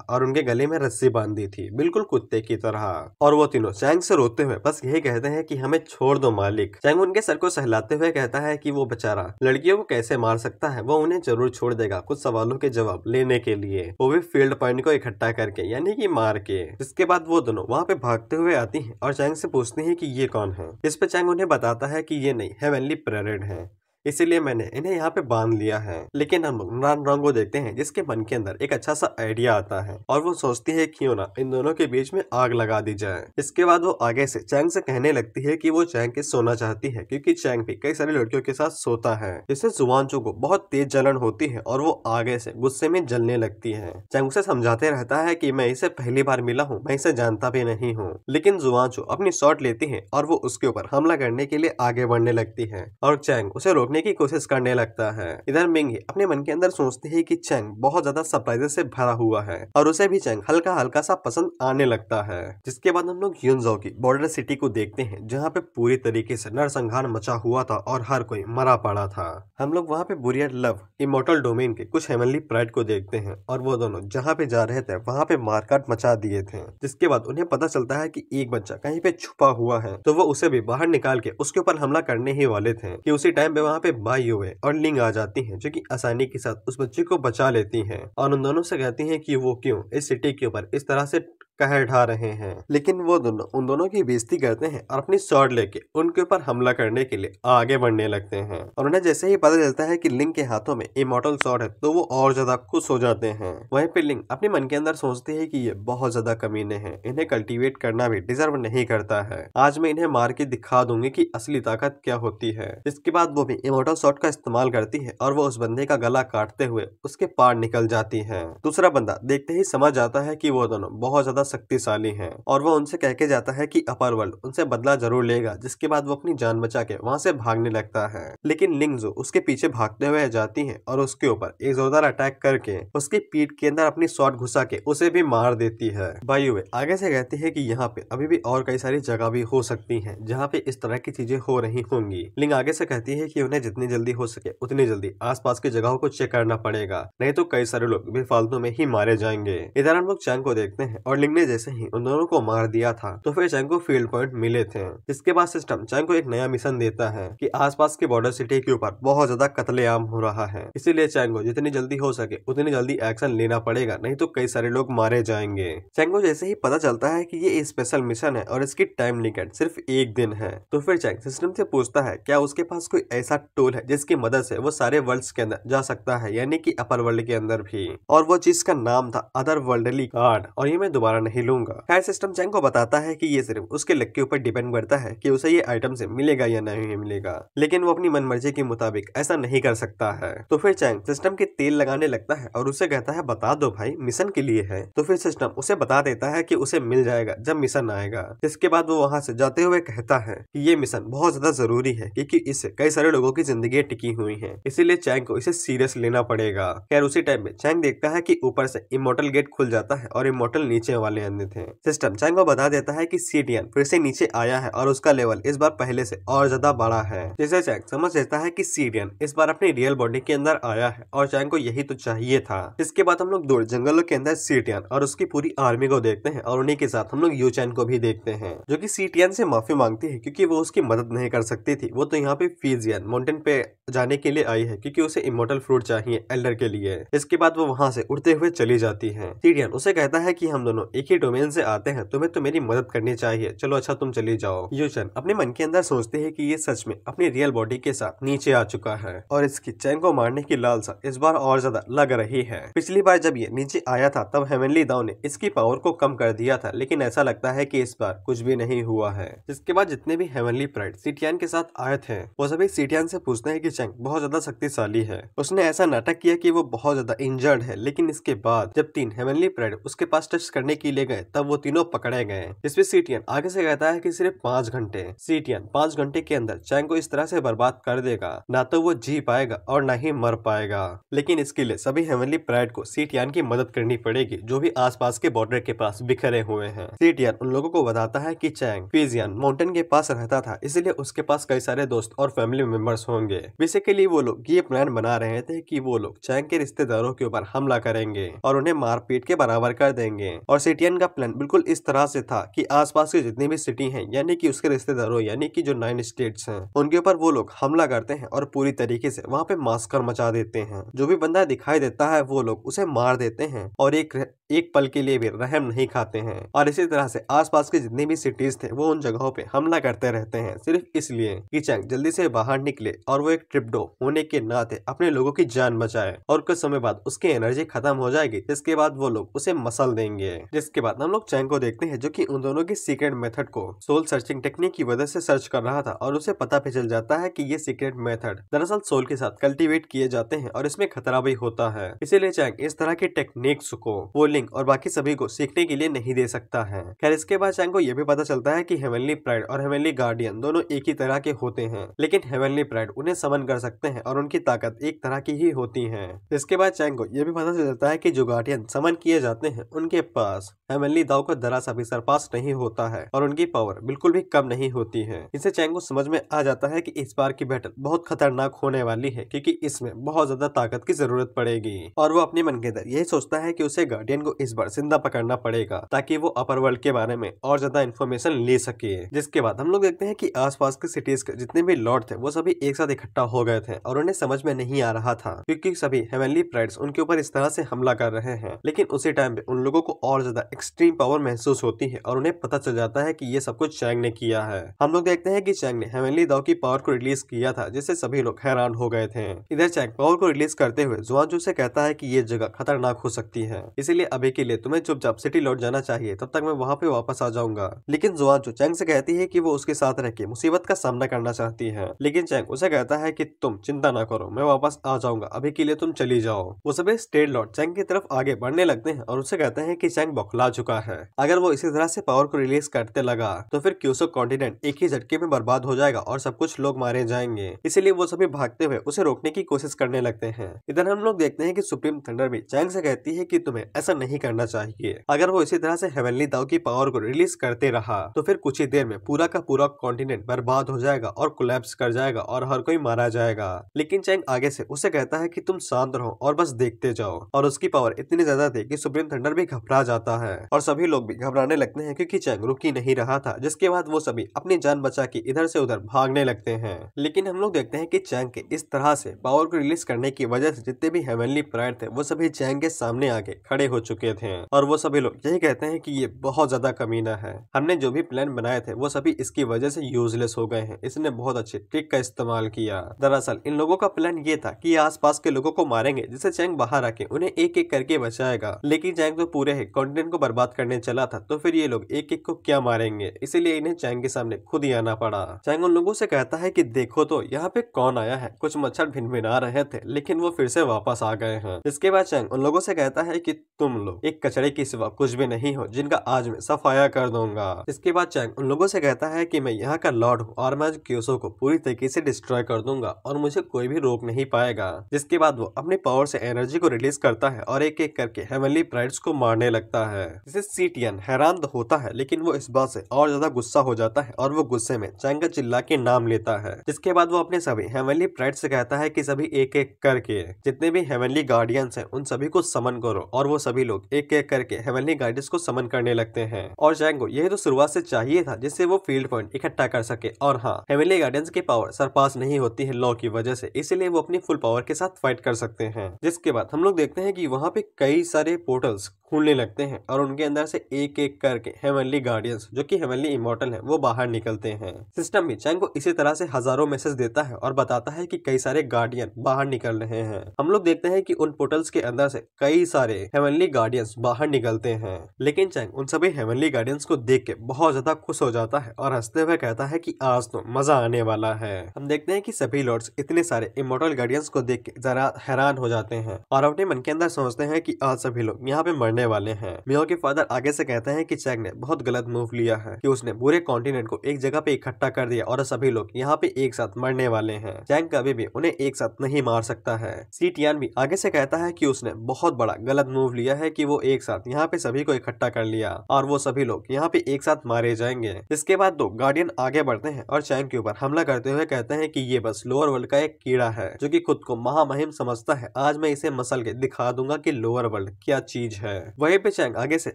और उनके गले में रस्सी बांध दी थी बिल्कुल कुत्ते की तरह और वो तीनों चैंग से रोते हुए बस यही कहते हैं की हमें छोड़ दो मालिक चैंग उनके सर को सहलाते हुए कहता है की वो बेचारा लड़कियों को कैसे मार सकता है वो उन्हें जरूर छोड़ देगा कुछ सवालों के जवाब लेने के लिए वो भी फील्ड पॉइंट को इकट्ठा करके यानी कि मार के इसके बाद वो दोनों वहाँ पे भागते हुए आती है और चैंग से पूछती है कि ये कौन है इस पे चैंग उन्हें बताता है कि ये नहीं हेवनली प्रेरेड है इसीलिए मैंने इन्हें यहाँ पे बांध लिया है लेकिन हम नान रंग को देखते हैं जिसके मन के अंदर एक अच्छा सा आइडिया आता है और वो सोचती है क्यों ना इन दोनों के बीच में आग लगा दी जाए इसके बाद वो आगे से चैंग से कहने लगती है कि वो चैंग के सोना चाहती है क्योंकि चैंग भी कई सारी लड़कियों के साथ सोता है इससे जुआनचू को बहुत तेज जलन होती है और वो आगे से गुस्से में जलने लगती है चैंग उसे समझाते रहता है की मैं इसे पहली बार मिला हूँ मैं इसे जानता भी नहीं हूँ लेकिन जुआनचू अपनी शॉर्ट लेती है और वो उसके ऊपर हमला करने के लिए आगे बढ़ने लगती है और चैंग उसे रोक रोकने की कोशिश करने लगता है इधर मिंग अपने मन के अंदर सोचते है की चैंग बहुत ज्यादा सरप्राइजेस से भरा हुआ है और उसे भी चैंग हल्का हल्का सा पसंद आने लगता है जिसके बाद हम लोग यूनजो की बॉर्डर सिटी को देखते हैं जहाँ पे पूरी तरीके से नरसंहार मचा हुआ था और हर कोई मरा पड़ा था हम लोग वहाँ पे बुरियर लव इमोटल डोमेन के कुछ हेमनली प्राइड को देखते हैं और वो दोनों जहाँ पे जा रहे थे वहाँ पे मारकाट मचा दिए थे जिसके बाद उन्हें पता चलता है कि एक बच्चा कहीं पे छुपा हुआ है तो वो उसे भी बाहर निकाल के उसके ऊपर हमला करने ही वाले थे कि उसी टाइम पे वहाँ वहाँ पे बाई हुए और लिंग आ जाती है जो की आसानी के साथ उस बच्चे को बचा लेती है और उन दोनों से कहती है की वो क्यों इस सिटी के ऊपर इस तरह से कहर ढा रहे हैं लेकिन वो दोनों उन दोनों की बेजती करते हैं और अपनी शॉर्ट लेके उनके ऊपर हमला करने के लिए आगे बढ़ने लगते हैं और उन्हें जैसे ही पता चलता है कि लिंक के हाथों में इमोटल शॉर्ट है तो वो और ज्यादा खुश हो जाते हैं वहीं पे लिंक अपने मन के अंदर सोचते है की ये बहुत ज्यादा कमीने हैं इन्हें कल्टिवेट करना भी डिजर्व नहीं करता है आज मैं इन्हें मार के दिखा दूंगी की असली ताकत क्या होती है इसके बाद वो भी इमोटल शॉर्ट का इस्तेमाल करती है और वो उस बंदे का गला काटते हुए उसके पार निकल जाती है दूसरा बंदा देखते ही समझ जाता है की वो दोनों बहुत ज्यादा शक्तिशाली हैं और वो उनसे कह के जाता है कि अपर वर्ल्ड उनसे बदला जरूर लेगा जिसके बाद वो अपनी जान बचा के वहां से भागने लगता है लेकिन लिंगजो उसके पीछे भागते हुए जाती है और उसके ऊपर एक जोरदार अटैक करके उसकी पीठ के अंदर अपनी शॉट घुसा के उसे भी मार देती है बायु आगे से कहती है की यहाँ पे अभी भी और कई सारी जगह भी हो सकती है जहाँ पे इस तरह की चीजें हो रही होंगी लिंग आगे से कहती है की उन्हें जितनी जल्दी हो सके उतनी जल्दी आसपास की जगहों को चेक करना पड़ेगा नहीं तो कई सारे लोग फालतू में ही मारे जाएंगे इधर हम लोग चैन को देखते हैं और लिंग अपने जैसे ही उन दोनों को मार दिया था तो फिर चैंग को फील्ड पॉइंट मिले थे इसके बाद सिस्टम चैंग को एक नया मिशन देता है कि आसपास के बॉर्डर सिटी के ऊपर बहुत ज्यादा कतलेआम हो रहा है इसीलिए चैंग को जितनी जल्दी हो सके उतनी जल्दी एक्शन लेना पड़ेगा नहीं तो कई सारे लोग मारे जाएंगे चैंग को जैसे ही पता चलता है की ये स्पेशल मिशन है और इसकी टाइम लिमिट सिर्फ एक दिन है तो फिर चैंग सिस्टम से पूछता है क्या उसके पास कोई ऐसा टूल है जिसकी मदद से वो सारे वर्ल्ड के अंदर जा सकता है यानी की अपर वर्ल्ड के अंदर भी और वो चीज का नाम था अदर वर्ल्डली कार्ड और ये मैं दोबारा बार नहीं लूंगा हैड सिस्टम चैंग को बताता है कि ये सिर्फ उसके लक के ऊपर डिपेंड करता है कि उसे ये आइटम से मिलेगा या नहीं मिलेगा लेकिन वो अपनी मनमर्जी के मुताबिक ऐसा नहीं कर सकता है तो फिर चैंग सिस्टम के तेल लगाने लगता है और उसे कहता है बता दो भाई मिशन के लिए है तो फिर सिस्टम उसे बता देता है की उसे मिल जाएगा जब मिशन आएगा जिसके बाद वो वहाँ से जाते हुए कहता है की ये मिशन बहुत ज्यादा जरूरी है क्यूँकी इससे कई सारे लोगों की जिंदगी टिकी हुई है इसीलिए चैंग को इसे सीरियस लेना पड़ेगा खैर उसी टाइम में चैंग देखता है की ऊपर से इमोटल गेट खुल जाता है और इमोटल नीचे वाला वाले अन्य थे सिस्टम चैंग को बता देता है कि सीटियन फिर से नीचे आया है और उसका लेवल इस बार पहले से और ज्यादा बड़ा है जिसे चैंग समझ लेता है कि सीडियन इस बार अपनी रियल बॉडी के अंदर आया है और चैंग को यही तो चाहिए था इसके बाद हम लोग दूर जंगलों के अंदर सीटियन और उसकी पूरी आर्मी को देखते हैं और उन्हीं के साथ हम लोग यू चैन को भी देखते हैं जो की सीटियन से माफी मांगती है क्यूँकी वो उसकी मदद नहीं कर सकती थी वो तो यहाँ पे फीजियन माउंटेन पे जाने के लिए आई है क्यूँकी उसे इमोटल फ्रूट चाहिए एल्डर के लिए इसके बाद वो वहाँ से उड़ते हुए चली जाती है सीटियन उसे कहता है की हम दोनों एक ही डोमेन से आते हैं तुम्हें तो मेरी मदद करनी चाहिए चलो अच्छा तुम चले जाओ यूजन अपने मन के अंदर सोचते है की ये सच में अपनी रियल बॉडी के साथ नीचे आ चुका है और इसकी चैन को मारने की लालसा इस बार और ज्यादा लग रही है पिछली बार जब ये नीचे आया था तब हेमनली दाव ने इसकी पावर को कम कर दिया था लेकिन ऐसा लगता है की इस बार कुछ भी नहीं हुआ है इसके बाद जितने भी हेमनली प्राइड सीटियान के साथ आए थे वो सभी सीटियान से पूछते हैं की चैंग बहुत ज्यादा शक्तिशाली है उसने ऐसा नाटक किया की कि वो बहुत ज्यादा इंजर्ड है लेकिन इसके बाद जब तीन हेमनली प्राइड उसके पास टच करने की चुटकी ले गए तब वो तीनों पकड़े गए इसमें सीटियन आगे से कहता है कि सिर्फ पाँच घंटे सीटियन पाँच घंटे के अंदर चैंग को इस तरह से बर्बाद कर देगा ना तो वो जी पाएगा और न ही मर पाएगा लेकिन इसके लिए सभी हेमली प्राइड को सीटियन की मदद करनी पड़ेगी जो भी आस के बॉर्डर के पास बिखरे हुए हैं सीटियन उन लोगों को बताता है की चैंग पीजियन माउंटेन के पास रहता था इसलिए उसके पास कई सारे दोस्त और फैमिली मेंबर्स होंगे बेसिकली वो लोग ये प्लान बना रहे थे कि वो लोग चैंग के रिश्तेदारों के ऊपर हमला करेंगे और उन्हें मारपीट के बराबर कर देंगे और सिटी एटीएन का प्लान बिल्कुल इस तरह से था कि आसपास के जितनी भी सिटी हैं यानी कि उसके रिश्तेदारों यानी कि जो नाइन स्टेट्स हैं उनके ऊपर वो लोग हमला करते हैं और पूरी तरीके से वहाँ पे मास्कर मचा देते हैं जो भी बंदा दिखाई देता है वो लोग उसे मार देते हैं और एक एक पल के लिए भी रहम नहीं खाते हैं और इसी तरह से आसपास के जितने भी सिटीज थे वो उन जगहों पे हमला करते रहते हैं सिर्फ इसलिए कि चैंग जल्दी से बाहर निकले और वो एक ट्रिपडो होने के नाते अपने लोगों की जान बचाए और कुछ समय बाद उसकी एनर्जी खत्म हो जाएगी जिसके बाद वो लोग उसे मसल देंगे जिस इसके बाद हम लोग चैंग को देखते हैं जो कि उन दोनों की सीक्रेट मेथड को सोल सर्चिंग टेक्निक की वजह से सर्च कर रहा था और उसे पता भी चल जाता है कि ये सीक्रेट मेथड दरअसल सोल के साथ कल्टीवेट किए जाते हैं और इसमें खतरा भी होता है इसीलिए चैंग इस तरह की टेक्निक्स को पोलिंग और बाकी सभी को सीखने के लिए नहीं दे सकता है खैर इसके बाद चैंग को यह भी पता चलता है की हेवनली प्राइड और हेवनली गार्डियन दोनों एक ही तरह के होते हैं लेकिन हेवनली प्राइड उन्हें समन कर सकते हैं और उनकी ताकत एक तरह की ही होती है इसके बाद चैंग को यह भी पता चल जाता है की जो गार्डियन समन किए जाते हैं उनके पास एमएलए दाव का दरासा भी सरपास नहीं होता है और उनकी पावर बिल्कुल भी कम नहीं होती है इसे चैंग को समझ में आ जाता है कि इस बार की बैटल बहुत खतरनाक होने वाली है क्योंकि इसमें बहुत ज्यादा ताकत की जरूरत पड़ेगी और वो अपने मन के अंदर यही सोचता है कि उसे गार्डियन को इस बार जिंदा पकड़ना पड़ेगा ताकि वो अपर वर्ल्ड के बारे में और ज्यादा इन्फॉर्मेशन ले सके जिसके बाद हम लोग देखते हैं की आस के सिटीज के जितने भी लॉर्ड थे वो सभी एक साथ इकट्ठा हो गए थे और उन्हें समझ में नहीं आ रहा था क्यूँकी सभी हेमनली प्राइड्स उनके ऊपर इस तरह से हमला कर रहे हैं लेकिन उसी टाइम पे उन लोगों को और ज्यादा एक्सट्रीम पावर महसूस होती है और उन्हें पता चल जाता है कि ये सब कुछ चैंग ने किया है हम लोग देखते हैं कि चैंग ने हेमनली दाव की पावर को रिलीज किया था जिससे सभी लोग हैरान हो गए थे इधर चैंग पावर को रिलीज करते हुए जुआजू से कहता है की ये जगह खतरनाक हो सकती है इसीलिए अभी के लिए तुम्हें चुपचाप सिटी लौट जाना चाहिए तब तक मैं वहाँ पे वापस आ जाऊंगा लेकिन जो चैंग से कहती है की वो उसके साथ रह के मुसीबत का सामना करना चाहती है लेकिन चैंग उसे कहता है की तुम चिंता ना करो मैं वापस आ जाऊंगा अभी के लिए तुम चली जाओ वो सभी स्टेट लॉर्ड चैंग की तरफ आगे बढ़ने लगते हैं और उसे कहते हैं की चैंग बौखला चुका है अगर वो इसी तरह से पावर को रिलीज करते लगा तो फिर क्यूसो कॉन्टिनेंट एक ही झटके में बर्बाद हो जाएगा और सब कुछ लोग मारे जाएंगे इसीलिए वो सभी भागते हुए उसे रोकने की कोशिश करने लगते हैं इधर हम लोग देखते हैं की सुप्रीम थंडर भी चैंग से कहती है की तुम्हें ऐसा नहीं करना चाहिए अगर वो इसी तरह से हेवनली दाव की पावर को रिलीज करते रहा तो फिर कुछ ही देर में पूरा का पूरा कॉन्टिनेंट बर्बाद हो जाएगा और कोलेप्स कर जाएगा और हर कोई मारा जाएगा लेकिन चैंग आगे से उसे कहता है कि तुम शांत रहो और बस देखते जाओ और उसकी पावर इतनी ज्यादा थी कि सुप्रीम थंडर भी घबरा जाता है और सभी लोग भी घबराने लगते हैं क्योंकि चैंग रुक ही नहीं रहा था जिसके बाद वो सभी अपनी जान बचा के इधर से उधर भागने लगते हैं लेकिन हम लोग देखते हैं कि चैंग के इस तरह से पावर को रिलीज करने की वजह से जितने भी हेवनली प्रायर थे वो सभी चैंग के सामने आके खड़े हो चुके थे और वो सभी लोग यही कहते हैं की ये बहुत ज्यादा कमीना है हमने जो भी प्लान बनाए थे वो सभी इसकी वजह से यूजलेस हो गए हैं इसने बहुत अच्छे ट्रिक का इस्तेमाल किया दरअसल इन लोगों का प्लान ये था की आस के लोगों को मारेंगे जिससे चैंग बाहर आके उन्हें एक एक करके बचाएगा लेकिन चैंग तो पूरे ही को बर्बाद करने चला था तो फिर ये लोग एक एक को क्या मारेंगे इसीलिए इन्हें चैंग के सामने खुद ही आना पड़ा चैंग उन लोगों से कहता है की देखो तो यहाँ पे कौन आया है कुछ मच्छर भिन भिना रहे थे लेकिन वो फिर से वापस आ गए हैं इसके बाद चैंग उन लोगों से कहता है की तुम लोग एक कचरे के सिवा कुछ भी नहीं हो जिनका आज मैं सफाया कर दूंगा इसके बाद चैंग उन लोगों से कहता है की मैं यहाँ का लॉर्ड हूँ और मैं क्यूसो को पूरी तरीके से डिस्ट्रॉय कर दूंगा और मुझे कोई भी रोक नहीं पाएगा जिसके बाद वो अपने पावर से एनर्जी को रिलीज करता है और एक एक करके हेमली प्राइड्स को मारने लगता है है जिसे सीटियन हैरान तो होता है लेकिन वो इस बात से और ज्यादा गुस्सा हो जाता है और वो गुस्से में चैंगा चिल्ला के नाम लेता है जिसके बाद वो अपने सभी हेवनली प्राइड से कहता है की सभी एक एक करके जितने भी हेवनली गार्डियंस है उन सभी को समन करो और वो सभी लोग एक एक करके हेवनली गार्डियंस को समन करने लगते हैं और चैंगो यही तो शुरुआत से चाहिए था जिससे वो फील्ड पॉइंट इकट्ठा कर सके और हाँ हेवनली गार्डियंस की पावर सरपास नहीं होती है लॉ की वजह से इसीलिए वो अपनी फुल पावर के साथ फाइट कर सकते हैं जिसके बाद हम लोग देखते हैं कि वहाँ पे कई सारे पोर्टल्स खुलने लगते हैं और उनके अंदर से एक एक करके हेवनली गार्डियंस जो कि हेवनली इमोटल है वो बाहर निकलते हैं सिस्टम भी चैंग को इसी तरह से हजारों मैसेज देता है और बताता है कि कई सारे गार्डियन बाहर निकल रहे हैं हम लोग देखते हैं कि उन पोर्टल्स के अंदर से कई सारे हेवनली गार्डियंस बाहर निकलते हैं लेकिन चैंग उन सभी हेवनली गार्डियंस को देख के बहुत ज्यादा खुश हो जाता है और हंसते हुए कहता है की आज तो मजा आने वाला है हम देखते हैं की सभी लॉर्ड्स इतने सारे इमोटल गार्डियंस को देख के जरा हैरान हो जाते हैं और अपने मन के अंदर सोचते हैं की आज सभी लोग यहाँ पे मरने वाले हैं नेहा के फादर आगे से कहते हैं कि चैक ने बहुत गलत मूव लिया है कि उसने पूरे कॉन्टिनेंट को एक जगह पे इकट्ठा कर दिया और सभी लोग यहाँ पे एक साथ मरने वाले हैं चैंग कभी भी उन्हें एक साथ नहीं मार सकता है सी टियान भी आगे से कहता है कि उसने बहुत बड़ा गलत मूव लिया है कि वो एक साथ यहाँ पे सभी को इकट्ठा कर लिया और वो सभी लोग यहाँ पे एक साथ मारे जाएंगे इसके बाद दो गार्डियन आगे बढ़ते हैं और चैंग के ऊपर हमला करते हुए कहते हैं की ये बस लोअर वर्ल्ड का एक कीड़ा है जो की खुद को महामहिम समझता है आज मैं इसे मसल के दिखा दूंगा की लोअर वर्ल्ड क्या चीज है वही पे चैंग धागे से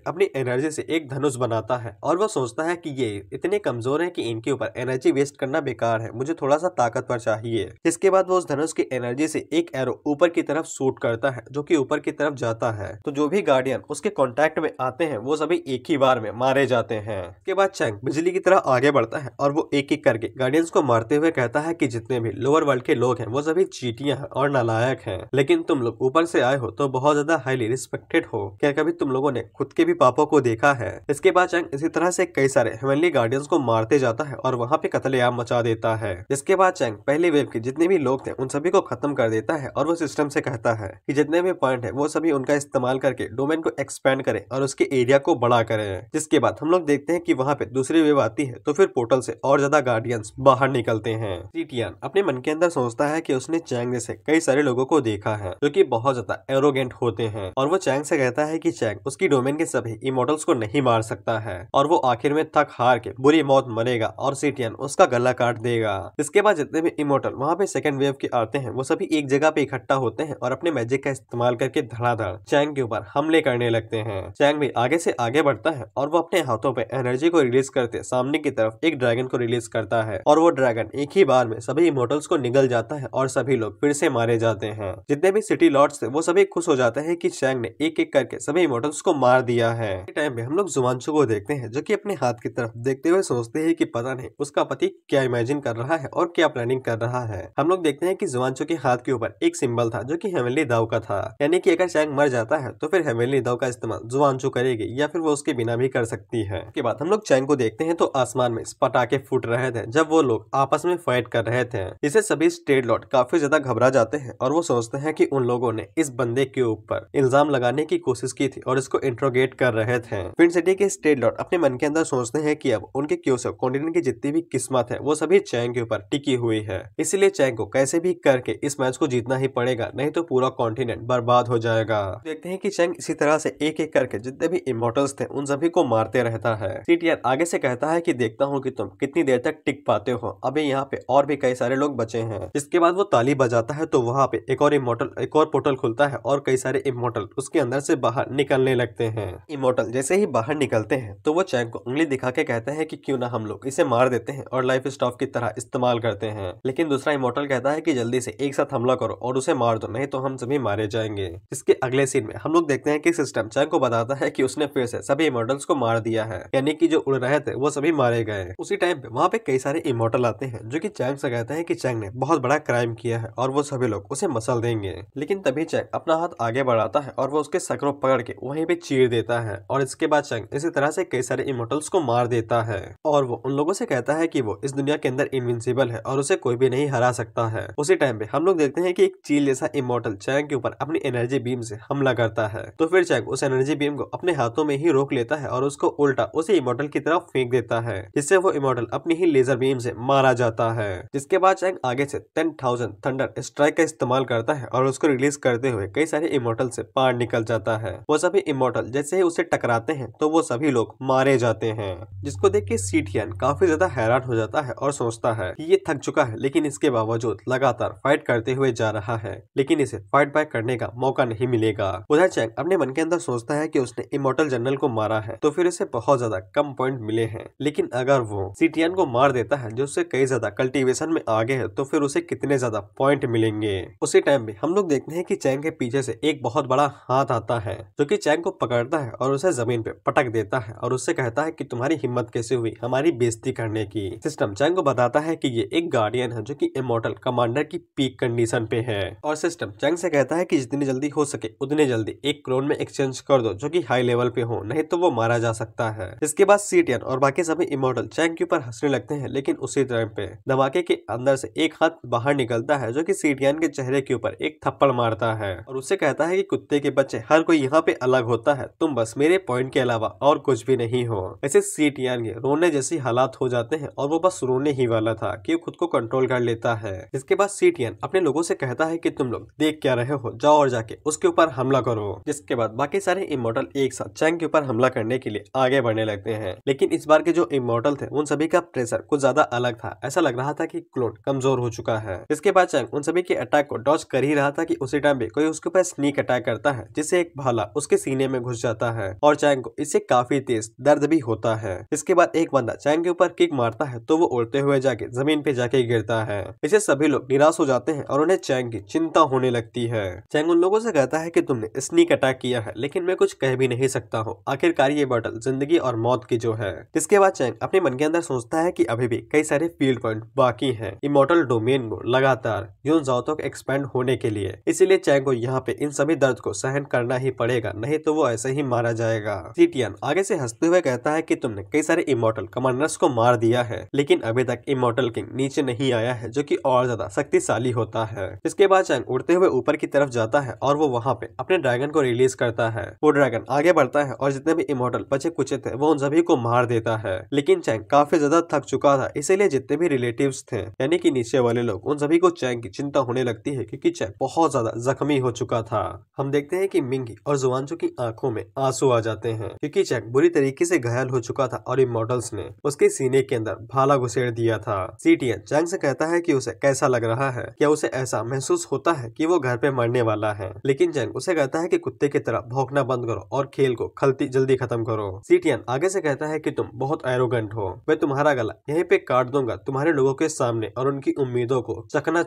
अपनी एनर्जी से एक धनुष बनाता है और वो सोचता है कि ये इतने कमजोर हैं कि इनके ऊपर एनर्जी वेस्ट करना बेकार है मुझे थोड़ा सा ताकतवर चाहिए इसके बाद वो उस धनुष की एनर्जी से एक एरो ऊपर की तरफ शूट करता है जो की ऊपर की तरफ जाता है तो जो भी गार्डियन उसके कॉन्टेक्ट में आते हैं वो सभी एक ही बार में मारे जाते हैं इसके बाद चंग बिजली की तरह आगे बढ़ता है और वो एक एक करके गार्डियंस को मारते हुए कहता है की जितने भी लोअर वर्ल्ड के लोग हैं वो सभी चीटियां हैं और नालायक हैं लेकिन तुम लोग ऊपर से आए हो तो बहुत ज्यादा हाईली रिस्पेक्टेड हो क्या कभी तुम लोगों ने खुद खुद के भी पापों को देखा है इसके बाद चैंग इसी तरह से कई सारे हेवनली गार्डियंस को मारते जाता है और वहाँ पे कतलेआम मचा देता है जिसके बाद चैंग पहले वेव के जितने भी लोग थे उन सभी को खत्म कर देता है और वो सिस्टम से कहता है की जितने भी पॉइंट है वो सभी उनका इस्तेमाल करके डोमेन को एक्सपेंड करे और उसके एरिया को बड़ा करे जिसके बाद हम लोग देखते हैं की वहाँ पे दूसरी वेव आती है तो फिर पोर्टल से और ज्यादा गार्डियंस बाहर निकलते हैं सीटियान अपने मन के अंदर सोचता है की उसने चैंग जैसे कई सारे लोगों को देखा है जो की बहुत ज्यादा एरोगेंट होते हैं और वो चैंग से कहता है की चैंग उसकी डोमेन विलन के सभी इमोटल्स को नहीं मार सकता है और वो आखिर में थक हार के बुरी मौत मरेगा और सिटियन उसका गला काट देगा इसके बाद जितने भी इमोटल वहाँ पे सेकंड वेव के आते हैं वो सभी एक जगह पे इकट्ठा होते हैं और अपने मैजिक का इस्तेमाल करके धड़ाधड़ चैंग के ऊपर हमले करने लगते हैं चैंग भी आगे से आगे बढ़ता है और वो अपने हाथों पे एनर्जी को रिलीज करते सामने की तरफ एक ड्रैगन को रिलीज करता है और वो ड्रैगन एक ही बार में सभी इमोटल्स को निगल जाता है और सभी लोग फिर से मारे जाते हैं जितने भी सिटी लॉर्ड्स थे वो सभी खुश हो जाते हैं की चैंग ने एक एक करके सभी इमोटल्स को मार मार दिया है टाइम में हम लोग जुमानशु को देखते हैं जो कि अपने हाथ की तरफ देखते हुए सोचते हैं कि पता नहीं उसका पति क्या इमेजिन कर रहा है और क्या प्लानिंग कर रहा है हम लोग देखते हैं कि जुमानशु के हाथ के ऊपर एक सिंबल था जो कि हेमली दाव का था यानी कि अगर चैंग मर जाता है तो फिर हेमली दाव का इस्तेमाल जुमानशु करेगी या फिर वो उसके बिना भी कर सकती है उसके बाद हम लोग चैंग को देखते हैं तो आसमान में पटाखे फूट रहे थे जब वो लोग आपस में फाइट कर रहे थे इसे सभी स्टेट लॉर्ड काफी ज्यादा घबरा जाते हैं और वो सोचते हैं की उन लोगों ने इस बंदे के ऊपर इल्जाम लगाने की कोशिश की थी और इसको इंटर इंट्रोगेट कर रहे थे फिन सिटी के स्टेट लॉर्ड अपने मन के अंदर सोचते हैं कि अब उनके क्यूसो कॉन्टिनेंट की जितनी भी किस्मत है वो सभी चैंग के ऊपर टिकी हुई है इसीलिए चैंग को कैसे भी करके इस मैच को जीतना ही पड़ेगा नहीं तो पूरा कॉन्टिनेंट बर्बाद हो जाएगा देखते हैं की चैंग इसी तरह से एक एक करके जितने भी इमोटल्स थे उन सभी को मारते रहता है सीटीआर आगे से कहता है की देखता हूँ की तुम कितनी देर तक टिक पाते हो अभी यहाँ पे और भी कई सारे लोग बचे हैं इसके बाद वो ताली बजाता है तो वहाँ पे एक और इमोटल एक और पोर्टल खुलता है और कई सारे इमोटल उसके अंदर से बाहर निकलने लगते हैं हैं हम्म। इमोटल जैसे ही बाहर निकलते हैं तो वो चैक को उंगली दिखा के कहते हैं कि क्यों ना हम लोग इसे मार देते हैं और लाइफ स्टॉफ की तरह इस्तेमाल करते हैं लेकिन दूसरा इमोटल कहता है कि जल्दी से एक साथ हमला करो और उसे मार दो नहीं तो हम सभी मारे जाएंगे इसके अगले सीन में हम लोग देखते हैं की सिस्टम चैंग को बताता है की उसने फिर से सभी इमोटल्स को मार दिया है यानी कि जो उड़ रहे थे वो सभी मारे गए उसी टाइम पे वहाँ पे कई सारे इमोटल आते हैं जो की चैंग से कहते हैं की चैंग ने बहुत बड़ा क्राइम किया है और वो सभी लोग उसे मसल देंगे लेकिन तभी चैंग अपना हाथ आगे बढ़ाता है और वो उसके सकरों पकड़ के वहीं पे चीर गिर देता है और इसके बाद चंग इसी तरह से कई सारे इमोटल्स को मार देता है और वो उन लोगों से कहता है कि वो इस दुनिया के अंदर इनविंसिबल है और उसे कोई भी नहीं हरा सकता है उसी टाइम पे हम लोग देखते हैं कि एक चील जैसा इमोटल चैंग के ऊपर अपनी एनर्जी बीम से हमला करता है तो फिर चैंग उस एनर्जी बीम को अपने हाथों में ही रोक लेता है और उसको उल्टा उसी इमोटल की तरफ फेंक देता है जिससे वो इमोटल अपनी ही लेजर बीम से मारा जाता है जिसके बाद चैंग आगे से टेन थाउजेंड थंडर स्ट्राइक का इस्तेमाल करता है और उसको रिलीज करते हुए कई सारे इमोटल से पार निकल जाता है वो सभी इमोटल जैसे ही उसे टकराते हैं तो वो सभी लोग मारे जाते हैं जिसको देख के सीटियन काफी ज्यादा हैरान हो जाता है और सोचता है ये थक चुका है लेकिन इसके बावजूद लगातार फाइट करते हुए जा रहा है लेकिन इसे फाइट बैक करने का मौका नहीं मिलेगा उधर चैंग अपने मन के अंदर सोचता है की उसने इमोटल जनरल को मारा है तो फिर इसे बहुत ज्यादा कम पॉइंट मिले हैं लेकिन अगर वो सीटियन को मार देता है जो उससे कई ज्यादा कल्टिवेशन में आगे है तो फिर उसे कितने ज्यादा पॉइंट मिलेंगे उसी टाइम में हम लोग देखते हैं की चैंग के पीछे से एक बहुत बड़ा हाथ आता है जो की चैंग को पकड़ करता है और उसे जमीन पे पटक देता है और उससे कहता है कि तुम्हारी हिम्मत कैसे हुई हमारी बेजती करने की सिस्टम चैंग को बताता है कि ये एक गार्डियन है जो कि इमोटल कमांडर की पीक कंडीशन पे है और सिस्टम चैंग से कहता है कि जितनी जल्दी हो सके उतनी जल्दी एक क्रोन में एक्सचेंज कर दो जो की हाई लेवल पे हो नहीं तो वो मारा जा सकता है इसके बाद सीटियन और बाकी सभी इमोटल चैंग के ऊपर हंसने लगते हैं लेकिन उसी टाइम पे धमाके के अंदर से एक हाथ बाहर निकलता है जो की सीटियन के चेहरे के ऊपर एक थप्पड़ मारता है और उससे कहता है की कुत्ते के बच्चे हर कोई यहाँ पे अलग होता है तुम बस मेरे पॉइंट के अलावा और कुछ भी नहीं हो ऐसे सीट यान रोने जैसी हालात हो जाते हैं और वो बस रोने ही वाला था कि खुद को कंट्रोल कर लेता है इसके बाद सीट यान अपने लोगो ऐसी कहता है की तुम लोग देख क्या रहे हो जाओ और जाके उसके ऊपर हमला करो जिसके बाद बाकी सारे इमोटल एक साथ चैंग के ऊपर हमला करने के लिए आगे बढ़ने लगते हैं लेकिन इस बार के जो इमोटल थे उन सभी का प्रेशर कुछ ज्यादा अलग था ऐसा लग रहा था कि क्लोन कमजोर हो चुका है इसके बाद चैंग उन सभी के अटैक को डॉच कर ही रहा था कि उसी टाइम भी कोई उसके ऊपर स्नीक अटैक करता है जिससे एक भाला उसके सीने में घुस जाता है और चैंग को इससे काफी तेज दर्द भी होता है इसके बाद एक बंदा चैंग के ऊपर किक मारता है तो वो उड़ते हुए जाके जमीन पे जाके गिरता है इसे सभी लोग निराश हो जाते हैं और उन्हें चैंग की चिंता होने लगती है चैंग उन लोगों से कहता है की तुमने स्नीक अटैक किया है लेकिन मैं कुछ कह भी नहीं सकता हूँ आखिरकार ये बॉटल जिंदगी और मौत की जो है इसके बाद चैंग अपने मन के अंदर सोचता है की अभी भी कई सारे फील्ड पॉइंट बाकी है इमोटल डोमेन को लगातार यून जाओ के तो एक्सपेंड होने के लिए इसीलिए चैंग को यहाँ पे इन सभी दर्द को सहन करना ही पड़ेगा नहीं तो वो ऐसे से ही मारा जाएगा सीटियन आगे से हंसते हुए कहता है कि तुमने कई सारे इमोटल कमांडर्स को मार दिया है लेकिन अभी तक इमोटल किंग नीचे नहीं आया है जो की और ज्यादा शक्तिशाली होता है इसके बाद चैंग उड़ते हुए ऊपर की तरफ जाता है और वो वहाँ पे अपने ड्रैगन को रिलीज करता है वो ड्रैगन आगे बढ़ता है और जितने भी इमोटल बचे कुचे थे वो उन सभी को मार देता है लेकिन चैंग काफी ज्यादा थक चुका था इसीलिए जितने भी रिलेटिव थे यानी की नीचे वाले लोग उन सभी को चैंग की चिंता होने लगती है क्यूँकी चैंग बहुत ज्यादा जख्मी हो चुका था हम देखते हैं कि मिंगी और जुआनजू की आंखों में आंसू आ जाते हैं क्योंकि चैक बुरी तरीके से घायल हो चुका था और इमोटल्स ने उसके सीने के अंदर भाला घुसेड़ दिया था सीटीएन चैंग से कहता है कि उसे कैसा लग रहा है क्या उसे ऐसा महसूस होता है कि वो घर पे मरने वाला है लेकिन चैंग उसे कहता है कि कुत्ते की तरह भौंकना बंद करो और खेल को खलती जल्दी खत्म करो सीटीएन आगे से कहता है की तुम बहुत एरोगेंट हो मैं तुम्हारा गला यही पे काट दूंगा तुम्हारे लोगो के सामने और उनकी उम्मीदों को चकना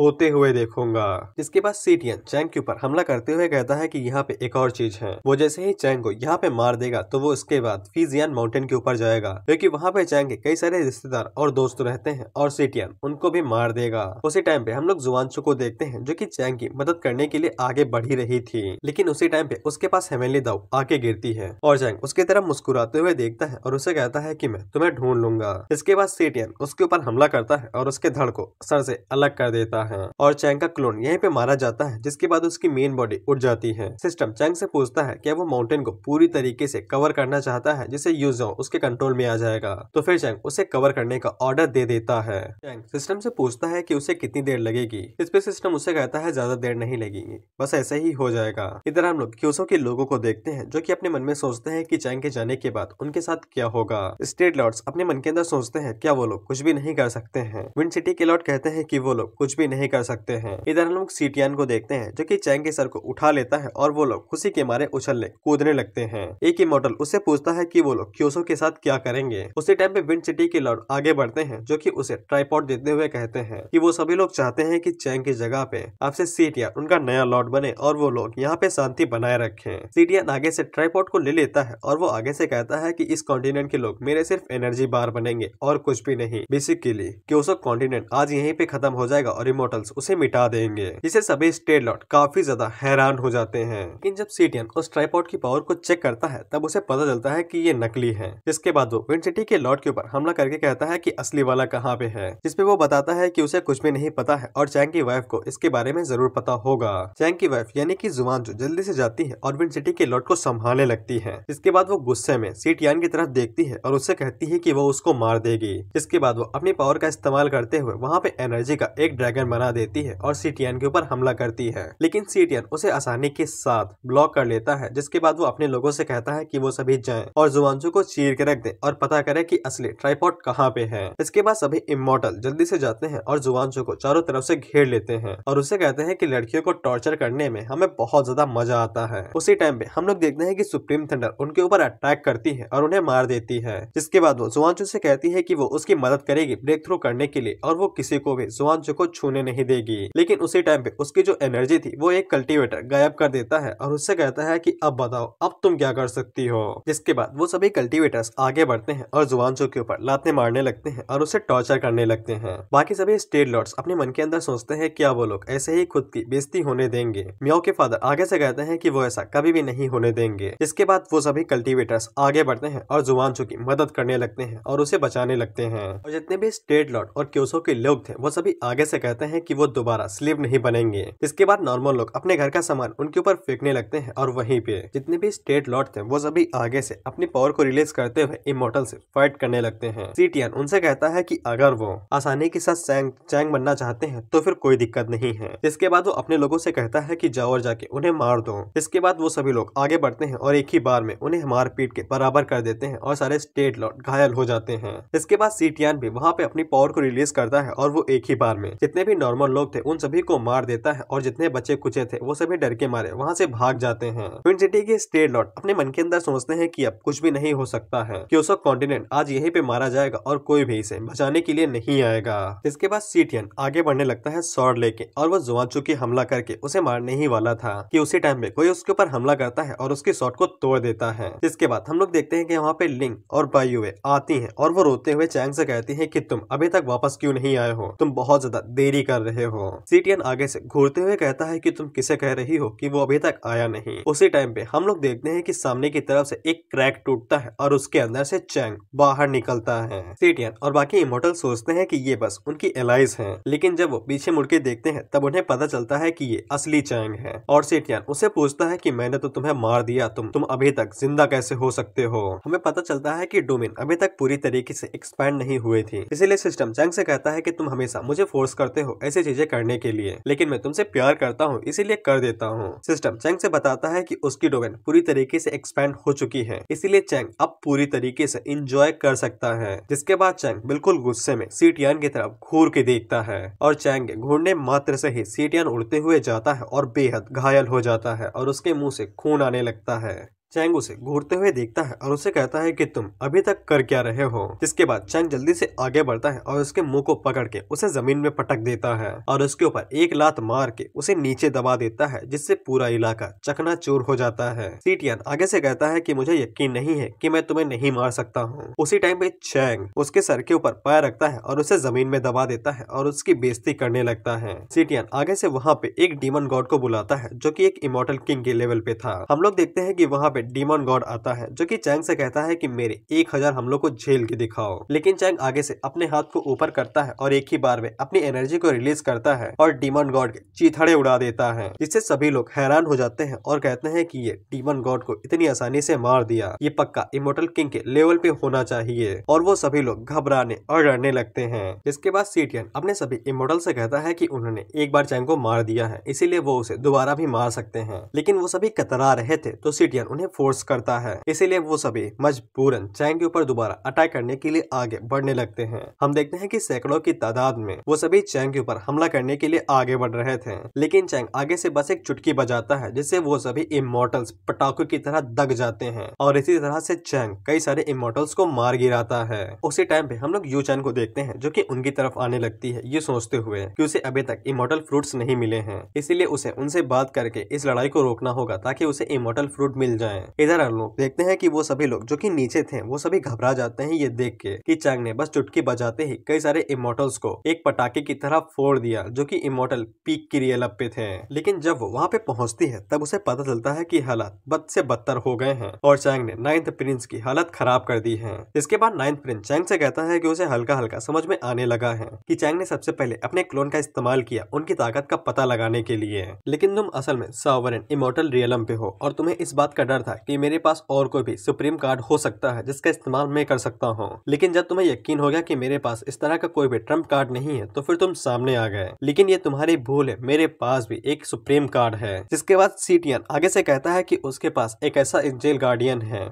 होते हुए देखूंगा इसके बाद सीटीएन चैंग के ऊपर हमला करते हुए कहता है की यहाँ पे एक और चीज है वो जैसे ही चैंग को यहाँ पे मार देगा तो वो इसके बाद फीजियान माउंटेन के ऊपर जाएगा क्योंकि वहाँ पे चैंग के कई सारे रिश्तेदार और दोस्त रहते हैं और सीटियन उनको भी मार देगा उसी टाइम पे हम लोग जुआनचू को देखते हैं जो की चैंग की मदद करने के लिए आगे बढ़ी रही थी लेकिन उसी टाइम पे उसके पास हेमेली दाऊ आके गिरती है और चैंग उसकी तरफ मुस्कुराते हुए देखता है और उसे कहता है की मैं तुम्हें ढूंढ लूंगा इसके बाद सीटियन उसके ऊपर हमला करता है और उसके धड़ को सर से अलग कर देता है और चैंग का क्लोन यहीं पे मारा जाता है जिसके बाद उसकी मेन बॉडी उठ जाती है सिस्टम चैंग से पूछता है कि वो माउंटेन को पूरी तरीके से कवर करना चाहता है जिसे यूजो उसके कंट्रोल में आ जाएगा तो फिर चैंग उसे कवर करने का ऑर्डर दे देता है चैंग सिस्टम से पूछता है कि उसे कितनी देर लगेगी इस पे सिस्टम उसे कहता है ज्यादा देर नहीं लगेगी बस ऐसे ही हो जाएगा इधर हम लोग क्यूसो के लोगों को देखते हैं जो की अपने मन में सोचते हैं की चैंग के जाने के बाद उनके साथ क्या होगा स्टेट लॉर्ड्स अपने मन के अंदर सोचते हैं क्या वो लोग कुछ भी नहीं कर सकते हैं विंड सिटी के लॉर्ड कहते हैं की वो लोग कुछ भी नहीं कर सकते हैं इधर हम लोग सीटियान को देखते हैं जो की चैंग के सर को उठा लेता है और वो लोग खुशी के मारे उछल कूदने लगते हैं एक इमोटल उसे पूछता है कि वो लोग क्योसो के साथ क्या करेंगे उसी टाइम पे विंड सिटी के लॉर्ड आगे बढ़ते हैं जो की उसे ट्राईपॉड देते हुए कहते हैं की वो सभी लोग चाहते हैं की चैंग की जगह पे आपसे सीटिया उनका नया लॉर्ड बने और वो लोग यहाँ पे शांति बनाए रखे सीटियन आगे से ट्राईपॉड को ले लेता है और वो आगे से कहता है की इस कॉन्टिनेंट के लोग मेरे सिर्फ एनर्जी बार बनेंगे और कुछ भी नहीं बेसिकली क्योसो कॉन्टिनेंट आज यही पे खत्म हो जाएगा और इमोटल्स उसे मिटा देंगे इसे सभी स्टेट लॉर्ड काफी ज्यादा हैरान हो जाते हैं लेकिन जब सीटियन उस ट्राइप आईपॉड की पावर को चेक करता है तब उसे पता चलता है कि ये नकली है जिसके बाद वो विंड सिटी के लॉर्ड के ऊपर हमला करके कहता है कि असली वाला कहाँ पे है जिसपे वो बताता है कि उसे कुछ भी नहीं पता है और चैंग की वाइफ को इसके बारे में जरूर पता होगा चैंग की वाइफ यानी की जुबान जो जल्दी से जाती है और विंड सिटी के लॉर्ड को संभालने लगती है इसके बाद वो गुस्से में सीट यान की तरफ देखती है और उससे कहती है की वो उसको मार देगी इसके बाद वो अपनी पावर का इस्तेमाल करते हुए वहाँ पे एनर्जी का एक ड्रैगन बना देती है और सीटियन के ऊपर हमला करती है लेकिन सीटियन उसे आसानी के साथ ब्लॉक कर लेता है जिसके बाद वो अपने लोगों से कहता है कि वो सभी जाएं और जुआंजू को चीर के रख दे और पता करे कि असली ट्राईपॉड कहाँ पे है इसके बाद सभी इमोटल जल्दी से जाते हैं और जुआंजू को चारों तरफ से घेर लेते हैं और उसे कहते हैं की लड़कियों को टॉर्चर करने में हमें बहुत ज्यादा मजा आता है उसी टाइम पे हम लोग देखते हैं की सुप्रीम थंडर उनके ऊपर अटैक करती है और उन्हें मार देती है जिसके बाद वो जुआंजू से कहती है की वो उसकी मदद करेगी ब्रेक थ्रू करने के लिए और वो किसी को भी जुआंजू को छूने नहीं देगी लेकिन उसी टाइम पे उसकी जो एनर्जी थी वो एक कल्टीवेटर गायब कर देता है और उससे कहता है की अब अब बताओ अब तुम क्या कर सकती हो जिसके बाद वो सभी कल्टीवेटर्स आगे बढ़ते हैं और जुबान के ऊपर लाते मारने लगते हैं और उसे टॉर्चर करने लगते हैं बाकी सभी स्टेट लॉर्ड्स अपने मन के अंदर सोचते हैं क्या वो लोग ऐसे ही खुद की बेजती होने देंगे म्यो के फादर आगे से कहते हैं कि वो ऐसा कभी भी नहीं होने देंगे इसके बाद वो सभी कल्टीवेटर्स आगे बढ़ते हैं और जुबान की मदद करने लगते हैं और उसे बचाने लगते हैं और जितने भी स्टेट लॉर्ड और क्यूसो के लोग थे वो सभी आगे से कहते हैं कि वो दोबारा स्लीव नहीं बनेंगे इसके बाद नॉर्मल लोग अपने घर का सामान उनके ऊपर फेंकने लगते हैं और वहीं पे के जितने भी स्टेट लॉर्ड थे वो सभी आगे से अपनी पावर को रिलीज करते हुए इमोटल से फाइट करने लगते हैं सीटियन उनसे कहता है कि अगर वो आसानी के साथ चैंग चैंग बनना चाहते हैं तो फिर कोई दिक्कत नहीं है इसके बाद वो अपने लोगों से कहता है कि जाओ और जाके उन्हें मार दो इसके बाद वो सभी लोग आगे बढ़ते हैं और एक ही बार में उन्हें मार पीट के बराबर कर देते हैं और सारे स्टेट लॉर्ड घायल हो जाते हैं इसके बाद सीटियन भी वहाँ पे अपनी पावर को रिलीज करता है और वो एक ही बार में जितने भी नॉर्मल लोग थे उन सभी को मार देता है और जितने बच्चे कुचे थे वो सभी डर के मारे वहाँ से भाग जाते हैं ट्रेजिडी के स्टेट लॉर्ड अपने मन के अंदर सोचते हैं कि अब कुछ भी नहीं हो सकता है क्योसो कॉन्टिनेंट आज यही पे मारा जाएगा और कोई भी इसे बचाने के लिए नहीं आएगा इसके बाद सीटियन आगे बढ़ने लगता है सॉर्ड लेके और वो जुआचू की हमला करके उसे मारने ही वाला था की उसी टाइम पे कोई उसके ऊपर हमला करता है और उसके शॉर्ट को तोड़ देता है इसके बाद हम लोग देखते हैं की वहाँ पे लिंग और बायुवे आती है और वो रोते हुए चैंग से कहती है की तुम अभी तक वापस क्यूँ नहीं आए हो तुम बहुत ज्यादा देरी कर रहे हो सीटियन आगे से घूरते हुए कहता है की तुम किसे कह रही हो की वो अभी तक आया नहीं उसी टाइम पे हम लोग देखते हैं कि सामने की तरफ से एक क्रैक टूटता है और उसके अंदर से चैंग बाहर निकलता है सीटियन और बाकी इमोटल सोचते हैं कि ये बस उनकी एलाइज है लेकिन जब वो पीछे मुड़के देखते हैं तब उन्हें पता चलता है कि ये असली चैंग है और सीटियन उसे पूछता है कि मैंने तो तुम्हें मार दिया तुम तुम अभी तक जिंदा कैसे हो सकते हो हमें पता चलता है की डोमिन अभी तक पूरी तरीके से एक्सपैंड नहीं हुए थी इसीलिए सिस्टम चैंग से कहता है की तुम हमेशा मुझे फोर्स करते हो ऐसी चीजें करने के लिए लेकिन मैं तुमसे प्यार करता हूँ इसीलिए कर देता हूँ सिस्टम चैंग से बताता है की उसके उसकी डोमेन पूरी तरीके से एक्सपैंड हो चुकी है इसीलिए चैंग अब पूरी तरीके से इंजॉय कर सकता है जिसके बाद चैंग बिल्कुल गुस्से में सीटियान की तरफ घूर के देखता है और चैंग घूरने मात्र से ही सीटियान उड़ते हुए जाता है और बेहद घायल हो जाता है और उसके मुंह से खून आने लगता है चैंग उसे घूरते हुए देखता है और उसे कहता है कि तुम अभी तक कर क्या रहे हो जिसके बाद चैंग जल्दी से आगे बढ़ता है और उसके मुंह को पकड़ के उसे जमीन में पटक देता है और उसके ऊपर एक लात मार के उसे नीचे दबा देता है जिससे पूरा इलाका चकना चूर हो जाता है सीटियन आगे से कहता है की मुझे यकीन नहीं है की मैं तुम्हें नहीं मार सकता हूँ उसी टाइम पे चैंग उसके सर के ऊपर पैर रखता है और उसे जमीन में दबा देता है और उसकी बेजती करने लगता है सीटियन आगे से वहाँ पे एक डीमन गॉड को बुलाता है जो की एक इमोटल किंग के लेवल पे था हम लोग देखते हैं की वहाँ पे में डीमन गॉड आता है जो कि चैंग से कहता है कि मेरे एक हजार हमलों को झेल के दिखाओ लेकिन चैंग आगे से अपने हाथ को ऊपर करता है और एक ही बार में अपनी एनर्जी को रिलीज करता है और डीमन गॉड के चीथड़े उड़ा देता है जिससे सभी लोग हैरान हो जाते हैं और कहते हैं की ये डीमन गॉड को इतनी आसानी से मार दिया ये पक्का इमोटल किंग के लेवल पे होना चाहिए और वो सभी लोग घबराने और डरने लगते हैं इसके बाद सीटियन अपने सभी इमोटल से कहता है कि उन्होंने एक बार चैंग को मार दिया है इसीलिए वो उसे दोबारा भी मार सकते हैं लेकिन वो सभी कतरा रहे थे तो सीटियन उन्हें फोर्स करता है इसीलिए वो सभी मजबूरन चैंग के ऊपर दोबारा अटैक करने के लिए आगे बढ़ने लगते हैं हम देखते हैं कि सैकड़ों की तादाद में वो सभी चैंग के ऊपर हमला करने के लिए आगे बढ़ रहे थे लेकिन चैंग आगे से बस एक चुटकी बजाता है जिससे वो सभी इमोटल्स पटाखों की तरह दग जाते हैं और इसी तरह से चैंग कई सारे इमोटल्स को मार गिराता है उसी टाइम पे हम लोग यू चैन को देखते हैं जो की उनकी तरफ आने लगती है ये सोचते हुए की उसे अभी तक इमोटल फ्रूट्स नहीं मिले हैं इसीलिए उसे उनसे बात करके इस लड़ाई को रोकना होगा ताकि उसे इमोटल फ्रूट मिल जाए है इधर हम लोग देखते हैं कि वो सभी लोग जो कि नीचे थे वो सभी घबरा जाते हैं ये देख के कि चैंग ने बस चुटकी बजाते ही कई सारे इमोटल्स को एक पटाखे की तरह फोड़ दिया जो कि इमोटल पीक की रियल पे थे लेकिन जब वो वहाँ पे पहुँचती है तब उसे पता चलता है की हालात बद से बदतर हो गए हैं और चैंग ने नाइन्थ प्रिंस की हालत खराब कर दी है इसके बाद नाइन्थ प्रिंस चैंग से कहता है की उसे हल्का हल्का समझ में आने लगा है की चैंग ने सबसे पहले अपने क्लोन का इस्तेमाल किया उनकी ताकत का पता लगाने के लिए लेकिन तुम असल में सावरन इमोटल रियलम पे हो और तुम्हें इस बात का डर था कि मेरे पास और कोई भी सुप्रीम कार्ड हो सकता है जिसका इस्तेमाल मैं कर सकता हूँ लेकिन जब तुम्हें यकीन हो गया कि मेरे पास इस तरह का कोई भी ट्रम्प कार्ड नहीं है तो फिर तुम सामने आ गए लेकिन ये तुम्हारी भूल है मेरे पास भी एक सुप्रीम कार्ड है जिसके बाद सीटियन आगे से कहता है की उसके पास एक ऐसा जेल गार्डियन है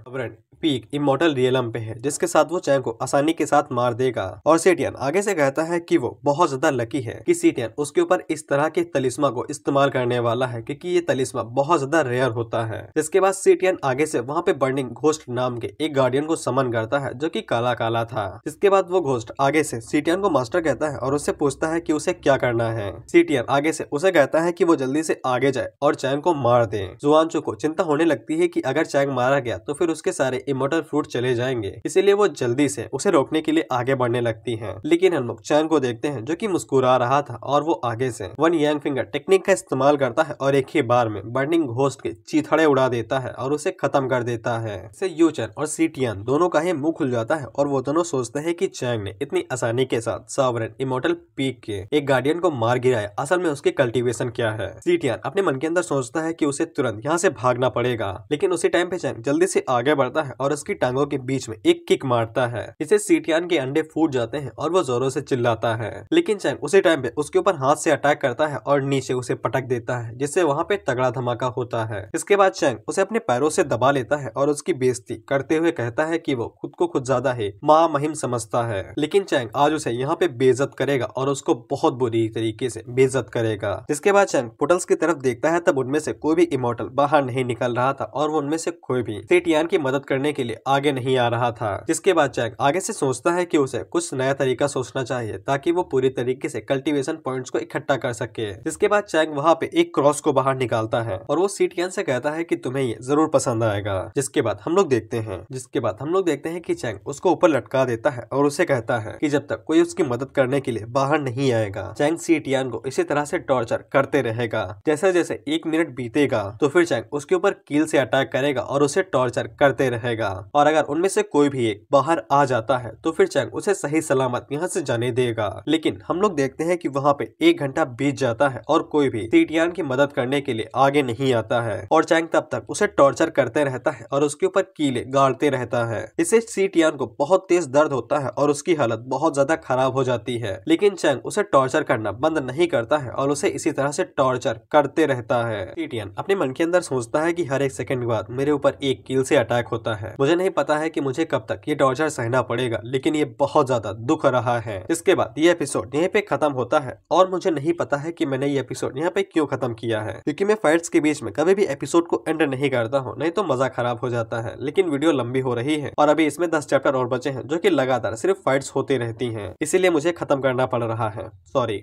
पीक इमोटल रियलम पे है जिसके साथ वो चैन को आसानी के साथ मार देगा और सीटियन आगे से कहता है कि वो बहुत ज्यादा लकी है कि सीटियन उसके ऊपर इस तरह के तलिस्मा को इस्तेमाल करने वाला है क्योंकि ये तलिस्मा बहुत ज्यादा रेयर होता है जिसके बाद सीटियन एटीएन आगे से वहाँ पे बर्निंग घोस्ट नाम के एक गार्डियन को समन करता है जो कि काला काला था इसके बाद वो घोस्ट आगे से सीटियन को मास्टर कहता है और उससे पूछता है की उसे क्या करना है सीटियन आगे से उसे कहता है की वो जल्दी से आगे जाए और चैंग को मार दे जुआनचो को चिंता होने लगती है की अगर चैंग मारा गया तो फिर उसके सारे इमोटल फ्रूट चले जाएंगे इसीलिए वो जल्दी से उसे रोकने के लिए आगे बढ़ने लगती है लेकिन हम लोग चैंग को देखते हैं जो की मुस्कुरा रहा था और वो आगे से वन यंग फिंगर टेक्निक का इस्तेमाल करता है और एक ही बार में बर्निंग घोस्ट के चीथड़े उड़ा देता है और और उसे खत्म कर देता है इससे यूचन और सीटियन दोनों का ही मुंह खुल जाता है और वो दोनों सोचते हैं कि चैंग ने इतनी आसानी के साथ सावरन इमोटल पीक के एक गार्डियन को मार गिराया असल में उसकी कल्टीवेशन क्या है सीटियन अपने मन के अंदर सोचता है की उसे तुरंत यहाँ ऐसी भागना पड़ेगा लेकिन उसी टाइम पे चैंग जल्दी ऐसी आगे बढ़ता है और उसकी टांगों के बीच में एक किक मारता है इसे सीटियन के अंडे फूट जाते हैं और वो जोरों से चिल्लाता है लेकिन चैंग उसी टाइम पे उसके ऊपर हाथ से अटैक करता है और नीचे उसे पटक देता है जिससे वहाँ पे तगड़ा धमाका होता है इसके बाद चैंग उसे अपने पैरों पैरों से दबा लेता है और उसकी बेइज्जती करते हुए कहता है कि वो खुद को खुद ज्यादा ही माँ महिम समझता है लेकिन चैंग आज उसे यहाँ पे बेइज्जत करेगा और उसको बहुत बुरी तरीके से बेइज्जत करेगा जिसके बाद चैंग पोटल्स की तरफ देखता है तब उनमें से कोई भी इमोटल बाहर नहीं निकल रहा था और वो उनमें से कोई भी सेटियान की मदद करने के लिए आगे नहीं आ रहा था जिसके बाद चैंग आगे से सोचता है की उसे कुछ नया तरीका सोचना चाहिए ताकि वो पूरी तरीके से कल्टिवेशन पॉइंट को इकट्ठा कर सके जिसके बाद चैंग वहाँ पे एक क्रॉस को बाहर निकालता है और वो सीटियान से कहता है की तुम्हें ये जरूर पसंद आएगा जिसके बाद हम लोग देखते हैं जिसके बाद हम लोग देखते हैं कि चैंग उसको ऊपर लटका देता है और उसे कहता है कि जब तक कोई उसकी मदद करने के लिए बाहर नहीं आएगा चैंग सीटियान को इसी तरह से टॉर्चर करते रहेगा जैसे जैसे एक मिनट बीतेगा तो फिर चैंग उसके ऊपर कील से अटैक करेगा और उसे टॉर्चर करते रहेगा और अगर उनमें से कोई भी एक बाहर आ जाता है तो फिर चैंग उसे सही सलामत यहाँ से जाने देगा लेकिन हम लोग देखते हैं कि वहाँ पे एक घंटा बीत जाता है और कोई भी सीटियान की मदद करने के लिए आगे नहीं आता है और चैंग तब तक उसे टॉर्चर टॉर्चर करते रहता है और उसके ऊपर कीले गाड़ते रहता है इसे सीटियान को बहुत तेज दर्द होता है और उसकी हालत बहुत ज्यादा खराब हो जाती है लेकिन चैंग उसे टॉर्चर करना बंद नहीं करता है और उसे इसी तरह से टॉर्चर करते रहता है सीटियन अपने मन के अंदर सोचता है की हर एक सेकेंड बाद मेरे ऊपर एक कील से अटैक होता है मुझे नहीं पता है की मुझे कब तक ये टॉर्चर सहना पड़ेगा लेकिन ये बहुत ज्यादा दुख रहा है इसके बाद ये एपिसोड यहाँ पे खत्म होता है और मुझे नहीं पता है की मैंने ये एपिसोड यहाँ पे क्यों खत्म किया है क्योंकि मैं फाइट्स के बीच में कभी भी एपिसोड को एंड नहीं करता हूँ नहीं तो मजा खराब हो जाता है लेकिन वीडियो लंबी हो रही है और अभी इसमें दस चैप्टर और बचे हैं जो की लगातार सिर्फ फाइट्स होती रहती है इसीलिए मुझे खत्म करना पड़ रहा है सॉरी